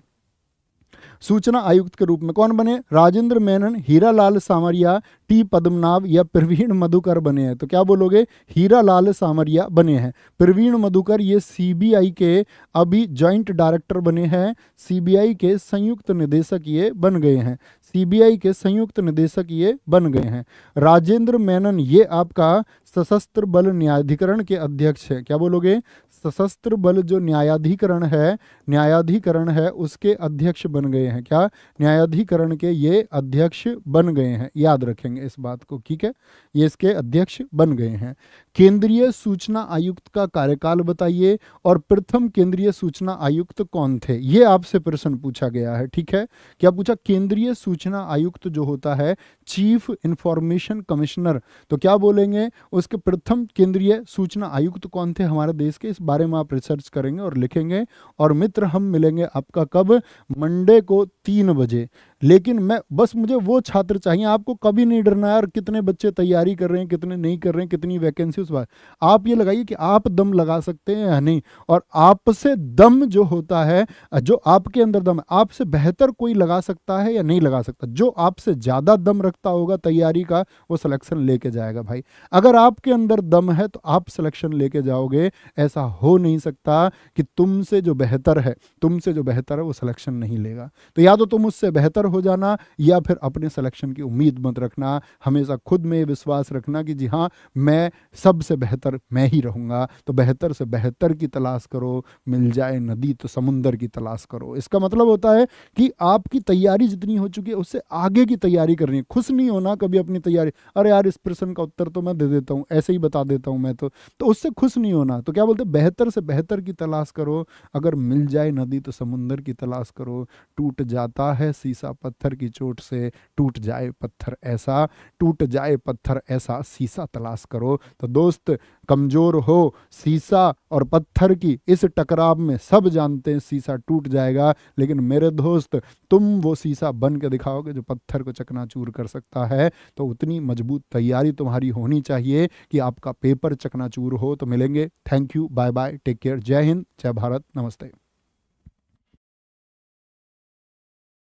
सूचना आयुक्त के रूप में कौन बने राजेंद्र मेनन हीरा लाल सामरिया टी पद्मनाभ या प्रवीण मधुकर बने हैं तो क्या बोलोगे हीरा लाल सामरिया बने हैं प्रवीण मधुकर ये सीबीआई के अभी ज्वाइंट डायरेक्टर बने हैं सीबीआई के संयुक्त निदेशक ये बन गए हैं सीबीआई के संयुक्त निदेशक ये बन गए हैं राजेंद्र मेनन ये आपका सशस्त्र बल न्यायाधिकरण के अध्यक्ष हैं क्या बोलोगे सशस्त्र बल जो न्यायाधिकरण है न्यायाधिकरण है उसके अध्यक्ष बन गए हैं क्या न्यायाधिकरण के ये अध्यक्ष बन गए हैं याद रखेंगे इस बात को ठीक है ये इसके अध्यक्ष बन गए हैं केंद्रीय सूचना आयुक्त का कार्यकाल बताइए और प्रथम केंद्रीय सूचना आयुक्त कौन थे ये आपसे प्रश्न पूछा गया है ठीक है क्या पूछा केंद्रीय सूचना आयुक्त जो होता है चीफ इंफॉर्मेशन कमिश्नर तो क्या बोलेंगे उस कांग्रेस के प्रथम केंद्रीय सूचना आयुक्त कौन थे हमारे देश के इस बारे में आप रिसर्च करेंगे और लिखेंगे और मित्र हम मिलेंगे आपका कब मंडे को तीन बजे लेकिन मैं बस मुझे वो छात्र चाहिए आपको कभी नहीं डरना यार कितने बच्चे तैयारी कर रहे हैं कितने नहीं कर रहे हैं कितनी वैकेंसी उस बार आप ये लगाइए कि आप दम लगा सकते हैं या नहीं और आपसे दम जो होता है जो आपके अंदर दम है आपसे बेहतर कोई लगा सकता है या नहीं लगा सकता जो आपसे ज़्यादा दम रखता होगा तैयारी का वो सलेक्शन लेके जाएगा भाई अगर आपके अंदर दम है तो आप सलेक्शन लेके जाओगे ऐसा हो नहीं सकता कि तुमसे जो बेहतर है तुमसे जो बेहतर है वो सलेक्शन नहीं लेगा तो या तो तुम उससे बेहतर हो जाना या फिर अपने सिलेक्शन की उम्मीद मत रखना हमेशा खुद में विश्वास रखना कि जी हाँ मैं सबसे बेहतर मैं ही रहूँगा तो बेहतर से बेहतर की तलाश करो मिल जाए नदी तो समुंदर की तलाश करो इसका मतलब होता है कि आपकी तैयारी जितनी हो चुकी है उससे आगे की तैयारी करनी है खुश नहीं होना कभी अपनी तैयारी अरे यार इस प्रश्न का उत्तर तो मैं दे देता हूँ ऐसे ही बता देता हूँ मैं तो तो उससे खुश नहीं होना तो क्या बोलते बेहतर से बेहतर की तलाश करो अगर मिल जाए नदी तो समुंदर की तलाश करो टूट जाता है शीशा पत्थर की चोट से टूट जाए पत्थर ऐसा टूट जाए पत्थर ऐसा शीशा तलाश करो तो दोस्त कमज़ोर हो शीशा और पत्थर की इस टकराव में सब जानते हैं शीशा टूट जाएगा लेकिन मेरे दोस्त तुम वो शीशा बन के दिखाओगे जो पत्थर को चकनाचूर कर सकता है तो उतनी मजबूत तैयारी तुम्हारी होनी चाहिए कि आपका पेपर चकनाचूर हो तो मिलेंगे thank you bye bye take care जय हिंद जय भारत नमस्ते